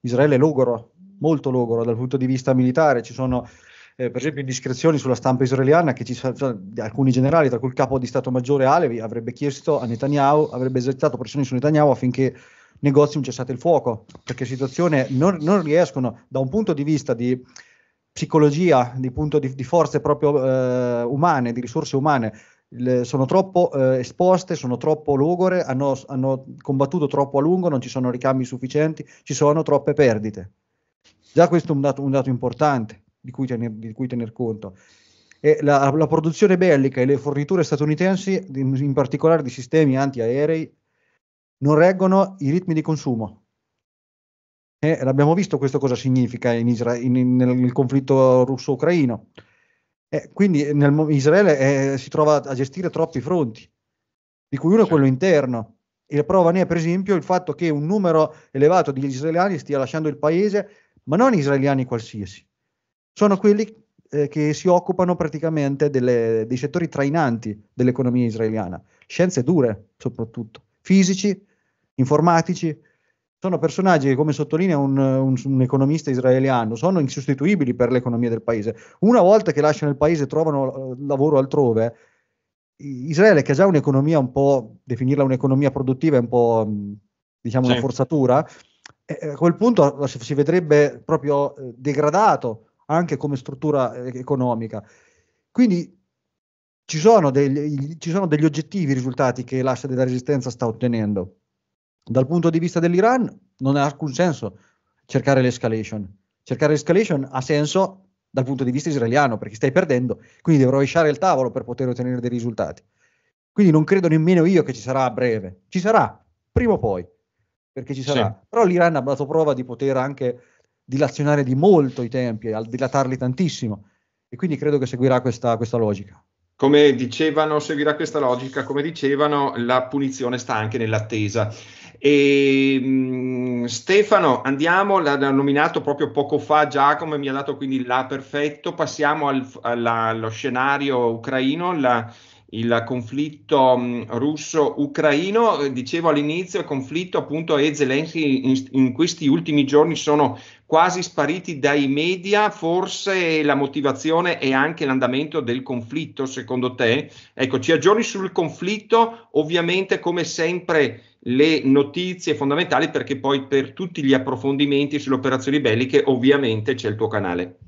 Israele è logoro, molto logoro dal punto di vista militare, ci sono eh, per esempio indiscrezioni sulla stampa israeliana che ci, sono alcuni generali, tra cui il capo di Stato Maggiore Alevi, avrebbe chiesto a Netanyahu, avrebbe esercitato pressioni su Netanyahu affinché negozi un cessate il fuoco, perché la situazione non, non riescono da un punto di vista di psicologia, di, di, di forze proprio eh, umane, di risorse umane, le, sono troppo eh, esposte, sono troppo logore, hanno, hanno, combattuto troppo a lungo, non ci sono ricambi sufficienti, ci sono troppe perdite. Già questo è un dato, un dato importante di cui, tener, di cui tener conto. E la, la, produzione bellica e le forniture statunitensi, in, in particolare di sistemi antiaerei, non reggono i ritmi di consumo. E l'abbiamo visto questo cosa significa in Isra- in, in, nel, conflitto russo-ucraino. E quindi nel, Israele eh, si trova a gestire troppi fronti, di cui uno è quello interno. E la prova ne è, per esempio, il fatto che un numero elevato di israeliani stia lasciando il paese, ma non israeliani qualsiasi. Sono quelli eh, che si occupano praticamente delle, dei settori trainanti dell'economia israeliana, scienze dure soprattutto fisici, informatici. Sono personaggi che, come sottolinea un, un, un, economista israeliano, sono insostituibili per l'economia del paese. Una volta che lasciano il paese e trovano eh, lavoro altrove, Israele, che ha già un'economia un po', definirla un'economia produttiva è un po' mm, diciamo sì. una forzatura, eh, eh, a quel punto si vedrebbe proprio degradato anche come struttura economica. Quindi ci sono, dei, ci sono degli oggettivi risultati che l'asse della resistenza sta ottenendo. Dal punto di vista dell'Iran non ha alcun senso cercare l'escalation. Cercare l'escalation ha senso dal punto di vista israeliano perché stai perdendo, quindi devo rovesciare il tavolo per poter ottenere dei risultati. Quindi non credo nemmeno io che ci sarà a breve. Ci sarà, prima o poi, perché ci sarà. Sì. Però l'Iran ha dato prova di poter anche dilazionare di molto i tempi, dilatarli tantissimo. E quindi credo che seguirà questa, questa logica. Come dicevano, seguirà questa logica, come dicevano, la punizione sta anche nell'attesa. E, mh, mm, Stefano, andiamo, l'ha nominato proprio poco fa Giacomo, e mi ha dato quindi la perfetto, passiamo al, alla, allo scenario ucraino, la, il conflitto mm, russo-ucraino, dicevo all'inizio, il conflitto appunto e Zelensky in, in questi ultimi giorni sono quasi spariti dai media, forse la motivazione è anche l'andamento del conflitto, secondo te? Ecco, ci aggiorni sul conflitto, ovviamente come sempre le notizie fondamentali perché poi per tutti gli approfondimenti sulle operazioni belliche ovviamente c'è il tuo canale.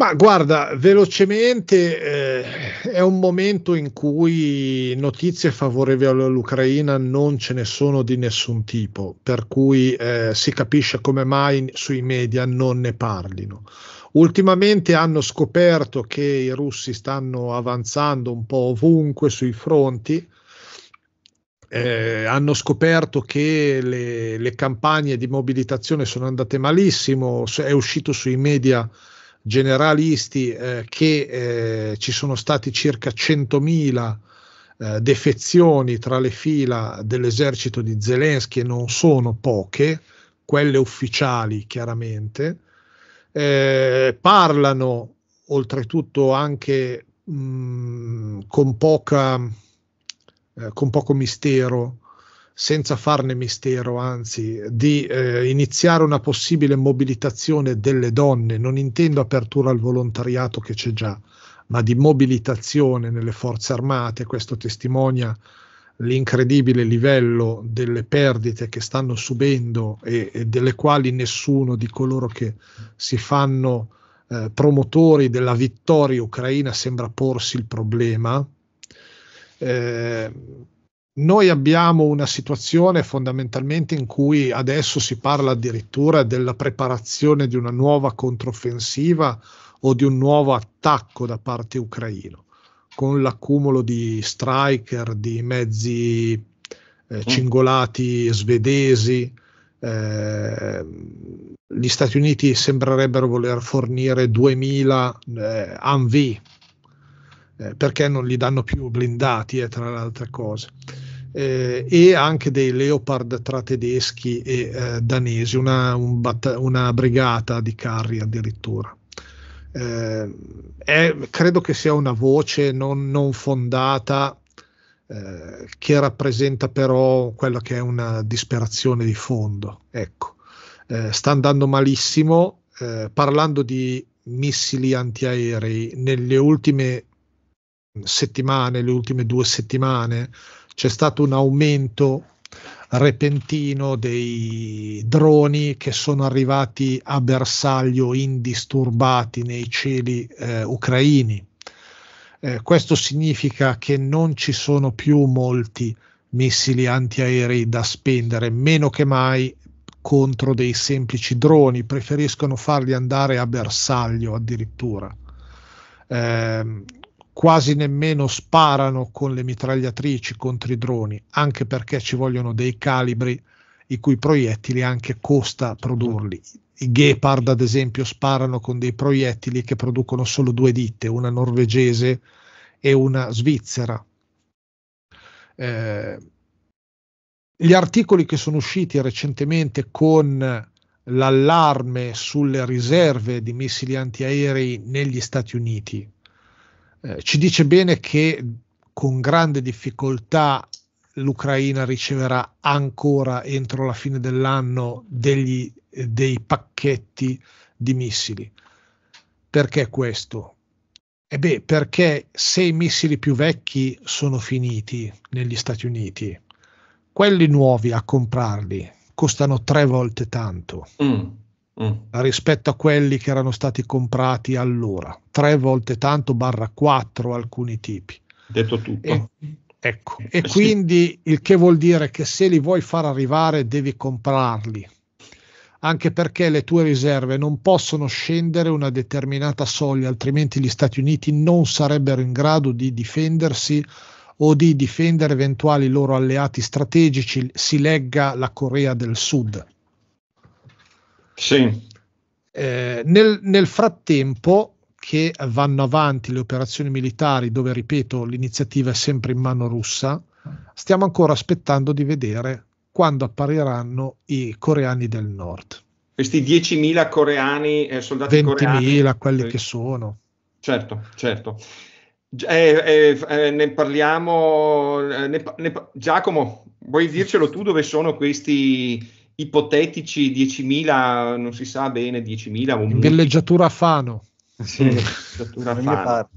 Ma guarda, velocemente eh, è un momento in cui notizie favorevoli all'Ucraina non ce ne sono di nessun tipo, per cui eh, si capisce come mai sui media non ne parlino. Ultimamente hanno scoperto che i russi stanno avanzando un po' ovunque sui fronti, eh, hanno scoperto che le, le campagne di mobilitazione sono andate malissimo, è uscito sui media generalisti eh, che eh, ci sono stati circa 100.000 eh, defezioni tra le fila dell'esercito di Zelensky e non sono poche, quelle ufficiali chiaramente, eh, parlano oltretutto anche mh, mm, con, poca, con poco mistero senza farne mistero, anzi, di eh, iniziare una possibile mobilitazione delle donne, non intendo apertura al volontariato che c'è già, ma di mobilitazione nelle forze armate, questo testimonia l'incredibile livello delle perdite che stanno subendo e, e delle quali nessuno di coloro che si fanno eh, promotori della vittoria ucraina sembra porsi il problema. Eh, noi abbiamo una situazione fondamentalmente in cui adesso si parla addirittura della preparazione di una nuova controffensiva o di un nuovo attacco da parte ucraino, con l'accumulo di striker, di mezzi eh, mm. cingolati svedesi. Eh, gli Stati Uniti sembrerebbero voler fornire 2000 eh, ANV eh, perché non gli danno più blindati e eh, tra le altre cose eh, e anche dei Leopard tra tedeschi e eh, danesi, una, un bat- una, brigata di carri addirittura. Eh, è, credo che sia una voce non, non fondata eh, che rappresenta però quella che è una disperazione di fondo. Ecco. Eh, sta andando malissimo, eh, parlando di missili antiaerei nelle ultime settimane, le ultime due settimane, c'è stato un aumento repentino dei droni che sono arrivati a bersaglio indisturbati nei cieli eh, ucraini. Eh, questo significa che non ci sono più molti missili antiaerei da spendere, meno che mai contro dei semplici droni, preferiscono farli andare a bersaglio addirittura. Eh, quasi nemmeno sparano con le mitragliatrici contro i droni, anche perché ci vogliono dei calibri i cui proiettili anche costa produrli. I Gepard, ad esempio, sparano con dei proiettili che producono solo due ditte, una norvegese e una svizzera. Eh, gli articoli che sono usciti recentemente con l'allarme sulle riserve di missili antiaerei negli Stati Uniti eh, ci dice bene che con grande difficoltà l'Ucraina riceverà ancora entro la fine dell'anno degli, eh, dei pacchetti di missili. Perché questo? E eh beh, perché se i missili più vecchi sono finiti negli Stati Uniti, quelli nuovi a comprarli costano tre volte tanto. Mm. Mm. rispetto a quelli che erano stati comprati allora, tre volte tanto barra quattro alcuni tipi. Detto tutto. E, ecco, eh, e sì. quindi il che vuol dire che se li vuoi far arrivare devi comprarli, anche perché le tue riserve non possono scendere una determinata soglia, altrimenti gli Stati Uniti non sarebbero in grado di difendersi o di difendere eventuali loro alleati strategici, si legga la Corea del Sud. Sì. Eh, nel, nel frattempo che vanno avanti le operazioni militari dove, ripeto, l'iniziativa è sempre in mano russa, stiamo ancora aspettando di vedere quando appariranno i coreani del nord. Questi 10.000 coreani, eh, soldati 20.000, coreani. 20.000, quelli sì. che sono. Certo, certo. Eh, eh, eh, ne parliamo, eh, ne, ne, Giacomo, vuoi dircelo tu dove sono questi ipotetici 10.000, non si sa bene, 10.000. Villeggiatura Galleggiatura a Fano. Sì, galleggiatura mm. a Fano.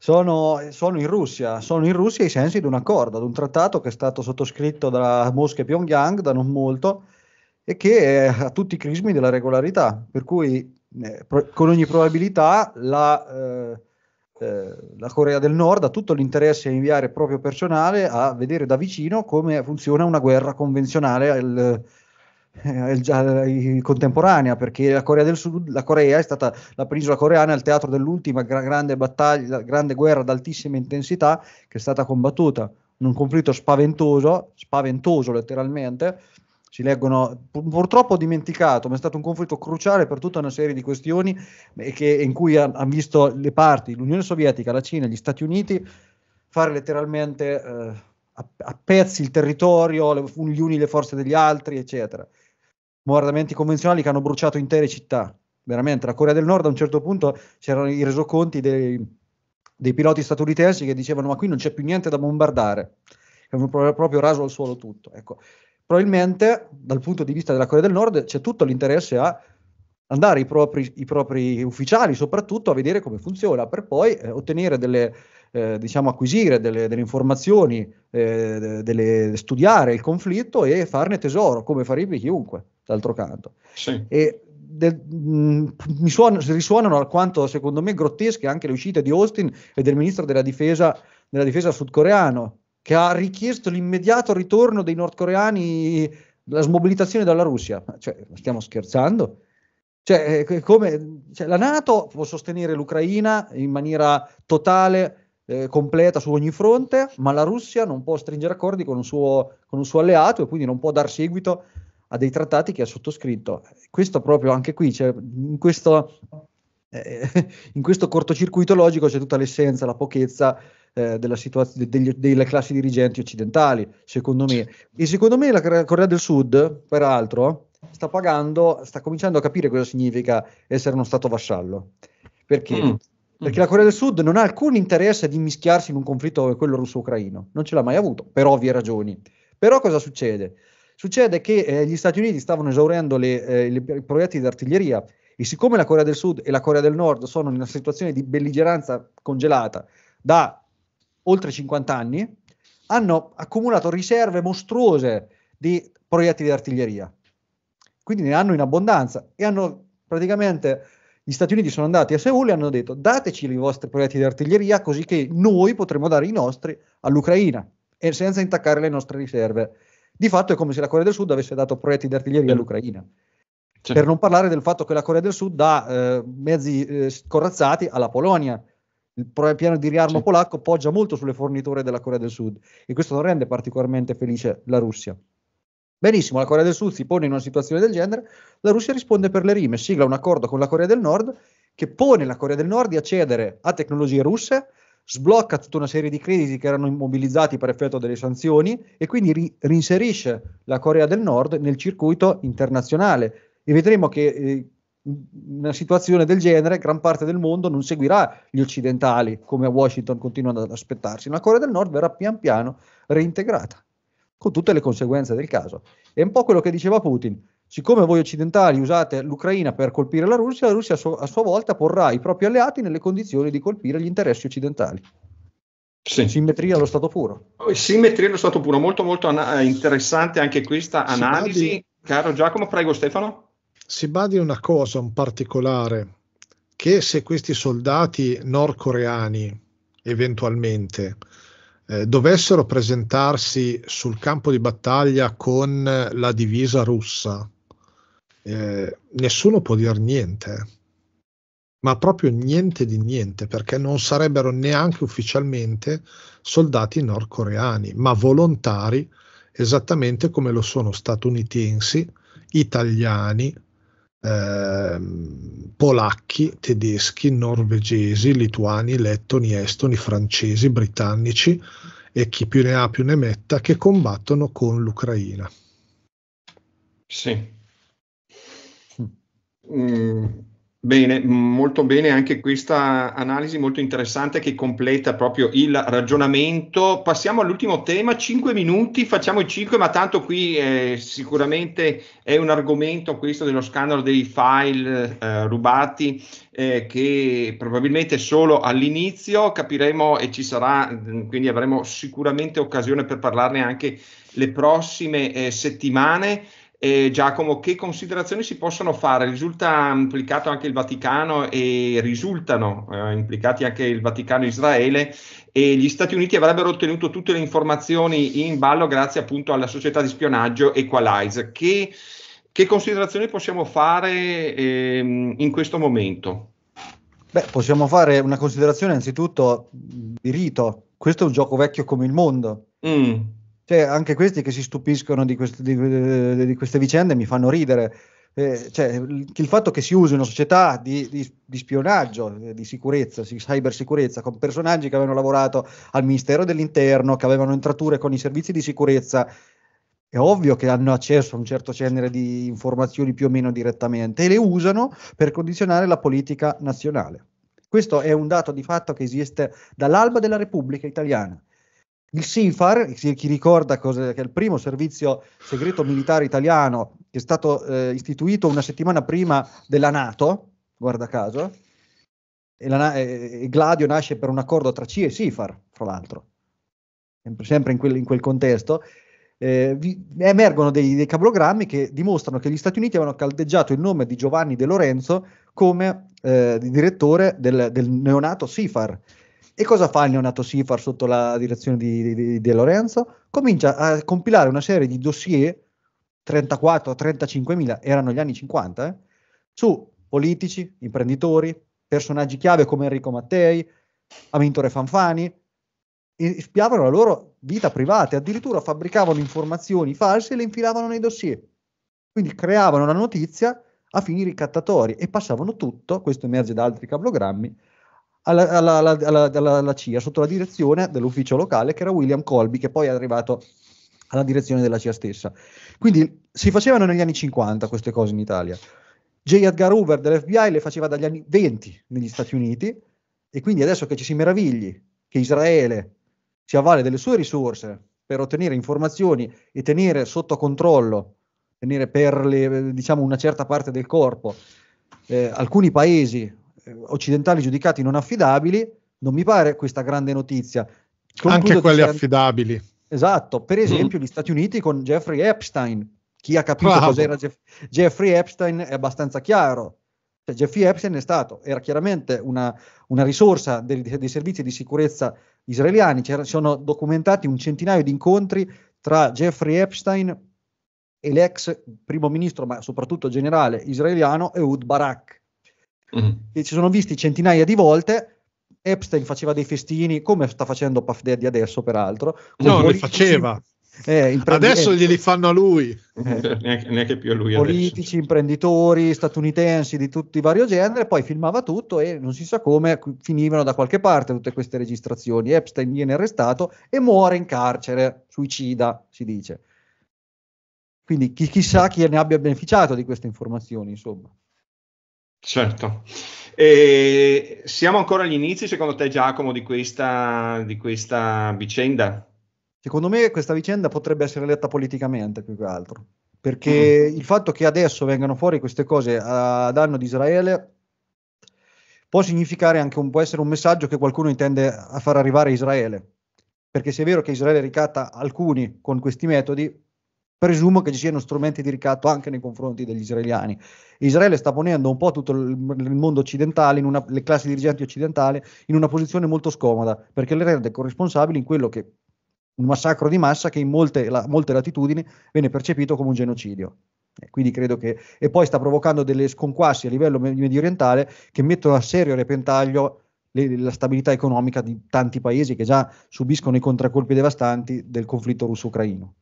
Sono, sono, in Russia, sono in Russia ai sensi di un accordo, ad un trattato che è stato sottoscritto da Mosca e Pyongyang da non molto e che ha tutti i crismi della regolarità, per cui eh, pro- con ogni probabilità la, eh, eh, la, Corea del Nord ha tutto l'interesse a inviare proprio personale a vedere da vicino come funziona una guerra convenzionale al, eh, eh contemporanea perché la Corea del Sud, la Corea è stata la penisola coreana il teatro dell'ultima gra- grande battaglia, grande guerra ad altissima intensità che è stata combattuta in un conflitto spaventoso, spaventoso letteralmente. Si leggono purtroppo dimenticato, ma è stato un conflitto cruciale per tutta una serie di questioni che, in cui hanno han visto le parti, l'Unione Sovietica, la Cina, gli Stati Uniti, fare letteralmente eh, a, pezzi il territorio, gli uni le forze degli altri, eccetera bombardamenti convenzionali che hanno bruciato intere città. Veramente, la Corea del Nord a un certo punto c'erano i resoconti dei, dei piloti statunitensi che dicevano ma qui non c'è più niente da bombardare, hanno proprio raso al suolo tutto. Ecco. Probabilmente dal punto di vista della Corea del Nord c'è tutto l'interesse a andare i propri, i propri ufficiali soprattutto a vedere come funziona per poi eh, ottenere delle, eh, diciamo acquisire delle, delle informazioni, eh, delle, studiare il conflitto e farne tesoro, come farebbe chiunque, d'altro canto. Sì. E, del, mh, mm, mi suon- risuonano alquanto, secondo me, grottesche anche le uscite di Austin e del ministro della difesa, della difesa sudcoreano, che ha richiesto l'immediato ritorno dei nordcoreani, la smobilitazione dalla Russia. Cioè, stiamo scherzando? Cioè, eh, come, cioè, la Nato può sostenere l'Ucraina in maniera totale eh, completa su ogni fronte, ma la Russia non può stringere accordi con un, suo, con un suo alleato e quindi non può dar seguito a dei trattati che ha sottoscritto. Questo proprio anche qui, cioè, in, questo, eh, in, questo, cortocircuito logico c'è tutta l'essenza, la pochezza eh, della situazio- degli, delle classi dirigenti occidentali, secondo me. E secondo me la Corea del Sud, peraltro, sta pagando, sta cominciando a capire cosa significa essere uno Stato vassallo. Perché? Mm perché mm. la mhm. Corea del Sud non ha alcun interesse di mischiarsi in un conflitto come quello russo-ucraino, non ce l'ha mai avuto, per ovvie ragioni. Però cosa succede? Succede che eh, gli Stati Uniti stavano esaurendo le, eh, le, i proiettili di artiglieria e siccome la Corea del Sud e la Corea del Nord sono in una situazione di belligeranza congelata da oltre 50 anni, hanno accumulato riserve mostruose di proiettili di artiglieria. Quindi ne hanno in abbondanza e hanno praticamente gli Stati Uniti sono andati a Seul e hanno detto dateci i vostri proiettili di artiglieria così che noi potremo dare i nostri all'Ucraina e senza intaccare le nostre riserve. Di fatto è come se la Corea del Sud avesse dato proiettili di artiglieria eh. all'Ucraina. C'è. Cioè. Per non parlare del fatto che la Corea del Sud dà eh, mezzi eh, corazzati alla Polonia. Il piano di riarmo C'è. polacco poggia molto sulle forniture della Corea del Sud e questo non rende particolarmente felice la Russia. Benissimo, la Corea del Sud si pone in una situazione del genere, la Russia risponde per le rime, sigla un accordo con la Corea del Nord che pone la Corea del Nord di accedere a tecnologie russe, sblocca tutta una serie di crediti che erano immobilizzati per effetto delle sanzioni e quindi ri- reinserisce la Corea del Nord nel circuito internazionale. E vedremo che eh, una situazione del genere gran parte del mondo non seguirà gli occidentali come a Washington continuano ad aspettarsi, la Corea del Nord verrà pian piano reintegrata con tutte le conseguenze del caso. È un po' quello che diceva Putin. Siccome voi occidentali usate l'Ucraina per colpire la Russia, la Russia a, su- a sua volta porrà i propri alleati nelle condizioni di colpire gli interessi occidentali. Sì. Simmetria allo stato puro. Oh, simmetria allo stato puro, molto molto ana- eh, interessante anche questa analisi. Badi, Caro Giacomo, prego Stefano. Si badi una cosa, un particolare, che se questi soldati nordcoreani eventualmente eh, dovessero presentarsi sul campo di battaglia con la divisa russa, eh, nessuno può dire niente, ma proprio niente di niente, perché non sarebbero neanche ufficialmente soldati nordcoreani, ma volontari, esattamente come lo sono statunitensi, italiani, Ehm, polacchi, tedeschi, norvegesi, lituani, lettoni, estoni, francesi, britannici e chi più ne ha più ne metta che combattono con l'Ucraina. Sì. Mm Bene, molto bene anche questa analisi molto interessante che completa proprio il ragionamento. Passiamo all'ultimo tema, 5 minuti, facciamo i 5, ma tanto qui eh, sicuramente è un argomento questo dello scandalo dei file eh, rubati eh, che probabilmente solo all'inizio capiremo e ci sarà, mm, quindi avremo sicuramente occasione per parlarne anche le prossime eh, settimane. Eh, Giacomo, che considerazioni si possono fare? Risulta implicato anche il Vaticano e risultano eh, implicati anche il Vaticano e Israele e gli Stati Uniti avrebbero ottenuto tutte le informazioni in ballo grazie appunto alla società di spionaggio Equalize. Che, che considerazioni possiamo fare ehm, in questo momento? Beh, possiamo fare una considerazione innanzitutto di rito. Questo è un gioco vecchio come il mondo. Mm cioè, anche questi che si stupiscono di, quest- di, eh, di queste vicende mi fanno ridere. Eh, cioè, il fatto che si usi una società di, di, di spionaggio, eh, di sicurezza, di cybersicurezza, con personaggi che avevano lavorato al Ministero dell'Interno, che avevano entrature con i servizi di sicurezza, è ovvio che hanno accesso a un certo genere di informazioni più o meno direttamente e le usano per condizionare la politica nazionale. Questo è un dato di fatto che esiste dall'alba della Repubblica italiana. Il SIFAR, chi ricorda cosa, che è il primo servizio segreto militare italiano che è stato eh, istituito una settimana prima della Nato, guarda caso, e, la, e, Gladio nasce per un accordo tra CIE e SIFAR, fra l'altro, sempre, sempre in, quel, in, quel, contesto, eh, vi, emergono dei, dei cablogrammi che dimostrano che gli Stati Uniti avevano caldeggiato il nome di Giovanni De Lorenzo come eh, direttore del, del neonato SIFAR e cosa fa il neonato Sifar sotto la direzione di, di, di Lorenzo? Comincia a compilare una serie di dossier, 34-35 mila, erano gli anni 50, eh, su politici, imprenditori, personaggi chiave come Enrico Mattei, Amintore Fanfani, e spiavano la loro vita privata, addirittura fabbricavano informazioni false e le infilavano nei dossier. Quindi creavano la notizia a fini ricattatori e passavano tutto, questo emerge da altri cablogrammi, alla, alla, alla, alla, CIA sotto la direzione dell'ufficio locale che era William Colby, che poi è arrivato alla direzione della CIA stessa. Quindi si facevano negli anni 50 queste cose in Italia. J. Edgar Hoover dell'FBI le faceva dagli anni 20 negli Stati Uniti e quindi adesso che ci si meravigli che Israele si avvale delle sue risorse per ottenere informazioni e tenere sotto controllo, tenere per le, diciamo, una certa parte del corpo eh, alcuni paesi eh, occidentali giudicati non affidabili, non mi pare questa grande notizia. Concludo Anche quelli dicendo... affidabili. Esatto, per mm. esempio mm. gli Stati Uniti con Jeffrey Epstein. Chi ha capito Bravo. cos'era Jeff- Jeffrey Epstein è abbastanza chiaro. Cioè, Jeffrey Epstein è stato, era chiaramente una, una risorsa dei, dei, servizi di sicurezza israeliani. C'era, sono documentati un centinaio di incontri tra Jeffrey Epstein e l'ex primo ministro, ma soprattutto generale israeliano Ehud Barak che mm-hmm. ci sono visti centinaia di volte. Epstein faceva dei festini, come sta facendo Puff Daddy adesso, peraltro. No, li faceva. Eh, adesso glieli fanno a lui, eh. neanche, neanche, più a lui. Politici, adesso. imprenditori, statunitensi di tutti i vari generi, poi filmava tutto e non si sa come finivano da qualche parte tutte queste registrazioni. Epstein viene arrestato e muore in carcere, suicida si dice. Quindi chi, chissà chi ne abbia beneficiato di queste informazioni, insomma. Certo. E siamo ancora agli inizi, secondo te, Giacomo, di questa, di questa vicenda? Secondo me questa vicenda potrebbe essere letta politicamente più che altro, perché mm. il fatto che adesso vengano fuori queste cose a danno di Israele può significare anche un, può essere un messaggio che qualcuno intende a far arrivare a Israele, perché se è vero che Israele ricatta alcuni con questi metodi, presumo che ci siano strumenti di ricatto anche nei confronti degli israeliani. Israele sta ponendo un po' tutto il mondo occidentale, una, le classi dirigenti occidentali, in una posizione molto scomoda, perché le rende corresponsabili in quello che un massacro di massa che in molte, la, molte latitudini viene percepito come un genocidio. Quindi credo che, e poi sta provocando delle sconquassi a livello medio orientale che mettono a serio repentaglio le, la stabilità economica di tanti paesi che già subiscono i contraccolpi devastanti del conflitto russo-ucraino.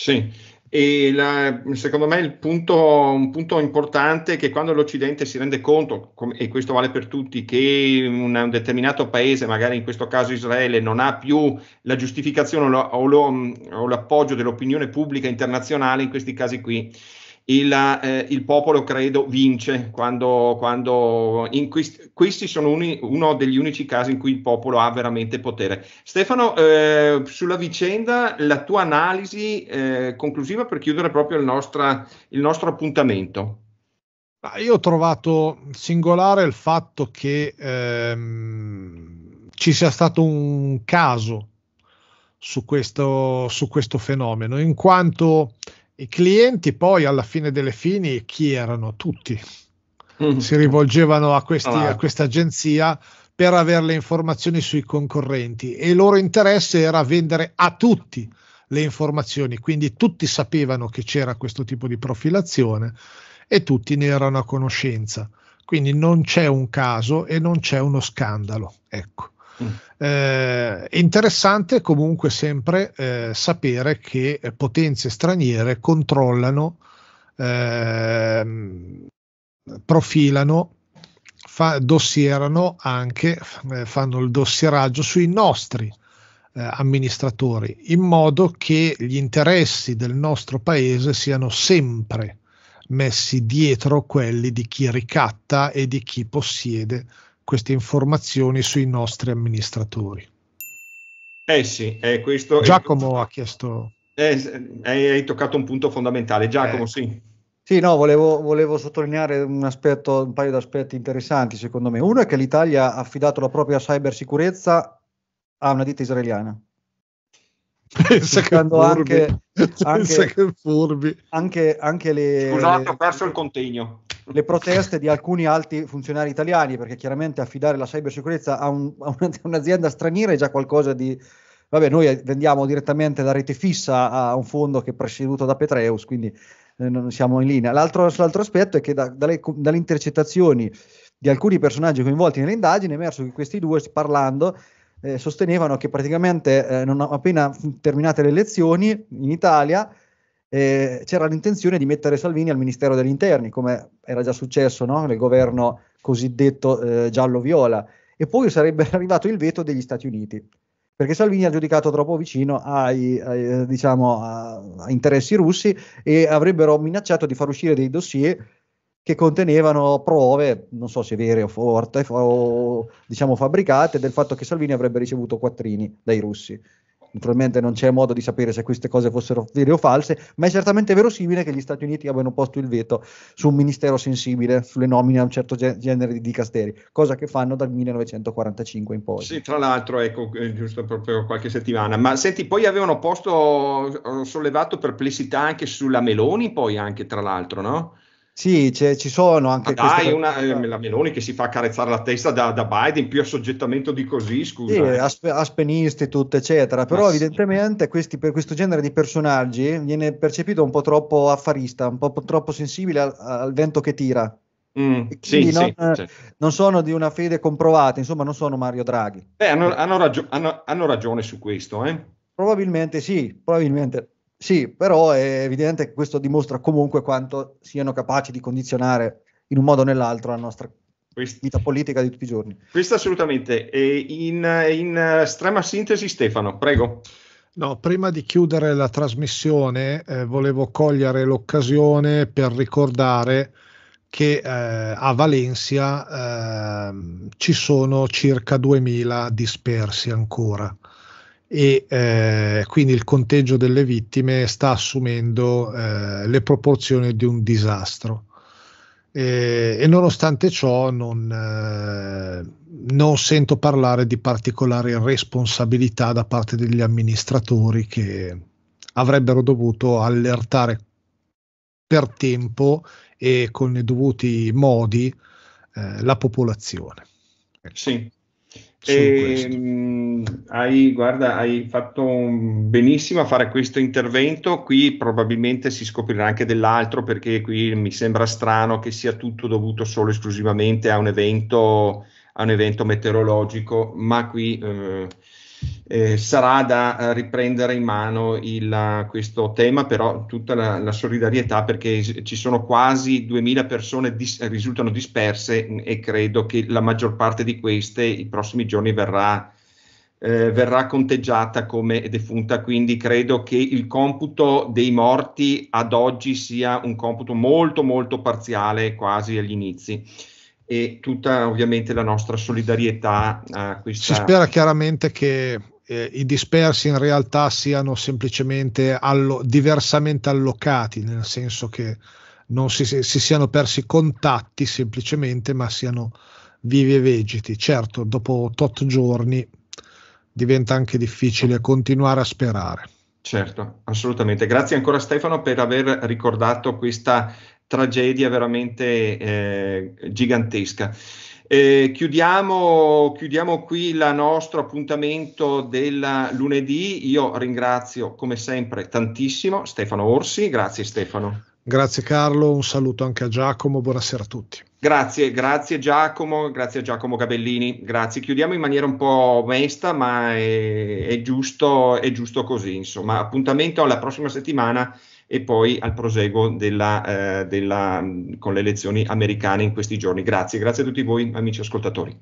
Sì, e la, secondo me punto, un punto importante è che quando l'Occidente si rende conto, e questo vale per tutti, che un, determinato paese, magari in questo caso Israele, non ha più la giustificazione o, lo, o, lo, o l'appoggio dell'opinione pubblica internazionale, in questi casi qui, il, eh, il, popolo credo vince quando, quando quist- questi sono uni, uno degli unici casi in cui il popolo ha veramente potere. Stefano, eh, sulla vicenda la tua analisi eh, conclusiva per chiudere proprio il, nostra, il nostro appuntamento. Io ho trovato singolare il fatto che ehm, ci sia stato un caso su questo, su questo fenomeno, in quanto i clienti poi alla fine delle fini chi erano tutti? Mm. Si rivolgevano a, questi, a questa agenzia per avere le informazioni sui concorrenti e il loro interesse era vendere a tutti le informazioni, quindi tutti sapevano che c'era questo tipo di profilazione e tutti ne erano a conoscenza. Quindi non c'è un caso e non c'è uno scandalo. Ecco. Mm. Eh, interessante comunque sempre eh, sapere che eh, potenze straniere controllano, eh, profilano, fa, dossierano anche, eh, fanno il dossieraggio sui nostri eh, amministratori in modo che gli interessi del nostro paese siano sempre messi dietro quelli di chi ricatta e di chi possiede queste informazioni sui nostri amministratori. Eh sì, eh, questo Giacomo è... ha chiesto... Eh, hai toccato un punto fondamentale. Giacomo, eh. sì. Sì, no, volevo, volevo sottolineare un, aspetto, un paio di aspetti interessanti secondo me. Uno è che l'Italia ha affidato la propria cybersicurezza a una ditta israeliana. Pensa che furbi. Anche, anche, che furbi. Anche, anche le, Scusate, le... ho perso il contegno le proteste di alcuni alti funzionari italiani, perché chiaramente affidare la cybersicurezza a, un, a un'azienda straniera è già qualcosa di... Vabbè, noi vendiamo direttamente la rete fissa a un fondo che è presieduto da Petreus, quindi eh, non siamo in linea. L'altro, l'altro aspetto è che da, dalle, dalle, intercettazioni di alcuni personaggi coinvolti nelle indagini è emerso che questi due, parlando, eh, sostenevano che praticamente eh, non, appena terminate le elezioni in Italia eh, c'era l'intenzione di mettere Salvini al Ministero degli Interni, come era già successo no? nel governo cosiddetto eh, giallo-viola, e poi sarebbe arrivato il veto degli Stati Uniti, perché Salvini ha giudicato troppo vicino ai, ai, eh, diciamo, a, a interessi russi e avrebbero minacciato di far uscire dei dossier che contenevano prove, non so se vere o forte, o diciamo fabbricate, del fatto che Salvini avrebbe ricevuto quattrini dai russi. Naturalmente non c'è modo di sapere se queste cose fossero vere o false, ma è certamente verosimile che gli Stati Uniti abbiano posto il veto su un ministero sensibile, sulle nomine a un certo genere di dicasteri, cosa che fanno dal 1945 in poi. Sì, tra l'altro, ecco, eh, giusto proprio qualche settimana. Ma senti, poi avevano posto, eh, sollevato perplessità anche sulla Meloni, poi anche tra l'altro, no? Sì, ci sono anche... Ma dai, una, eh, la Meloni che si fa accarezzare la testa da, da Biden, più assoggettamento di così, scusa. Sì, eh. asp- aspenisti, tutto, eccetera. Però Ma evidentemente sì. questi, per questo genere di personaggi viene percepito un po' troppo affarista, un po' troppo sensibile al, al vento che tira. Mm, sì, non, sì, non, sono di una fede comprovata, insomma non sono Mario Draghi. Beh, hanno, hanno, ragio- hanno, hanno ragione su questo, eh? Probabilmente sì, probabilmente sì, però è evidente che questo dimostra comunque quanto siano capaci di condizionare in un modo o nell'altro la nostra Questa, vita politica di tutti i giorni. Questo assolutamente. E in, in estrema sintesi, Stefano, prego. No, prima di chiudere la trasmissione eh, volevo cogliere l'occasione per ricordare che eh, a Valencia eh, ci sono circa 2000 dispersi ancora e eh, quindi il conteggio delle vittime sta assumendo eh, le proporzioni di un disastro. E, e nonostante ciò non, eh, non, sento parlare di particolari responsabilità da parte degli amministratori che avrebbero dovuto allertare per tempo e con i dovuti modi eh, la popolazione. Sì, e, ehm, mh, hai, guarda, hai fatto benissimo a fare questo intervento. Qui probabilmente si scoprirà anche dell'altro perché qui mi sembra strano che sia tutto dovuto solo e esclusivamente a un evento, a un evento meteorologico, ma qui eh, eh, sarà da eh, riprendere in mano il, questo tema, però tutta la, la, solidarietà perché ci sono quasi 2000 persone che dis- risultano disperse mm, e credo che la maggior parte di queste i prossimi giorni verrà, eh, verrà conteggiata come defunta, quindi credo che il computo dei morti ad oggi sia un computo molto molto parziale quasi agli inizi e tutta ovviamente la nostra solidarietà a questa... Si spera chiaramente che eh, i dispersi in realtà siano semplicemente allo- diversamente allocati, nel senso che non si, si, siano persi contatti semplicemente, ma siano vivi e vegeti. Certo, dopo tot giorni diventa anche difficile continuare a sperare. Certo, assolutamente. Grazie ancora Stefano per aver ricordato questa tragedia veramente eh, gigantesca. Eh, chiudiamo, chiudiamo, qui il nostro appuntamento del lunedì. Io ringrazio come sempre tantissimo Stefano Orsi. Grazie Stefano. Grazie Carlo, un saluto anche a Giacomo, buonasera a tutti. Grazie, grazie Giacomo, grazie a Giacomo Gabellini, grazie. Chiudiamo in maniera un po' mesta, ma è, è, giusto, è giusto così. Insomma, appuntamento alla prossima settimana e poi al proseguo della, eh, della, con le elezioni americane in questi giorni. Grazie, grazie a tutti voi amici ascoltatori.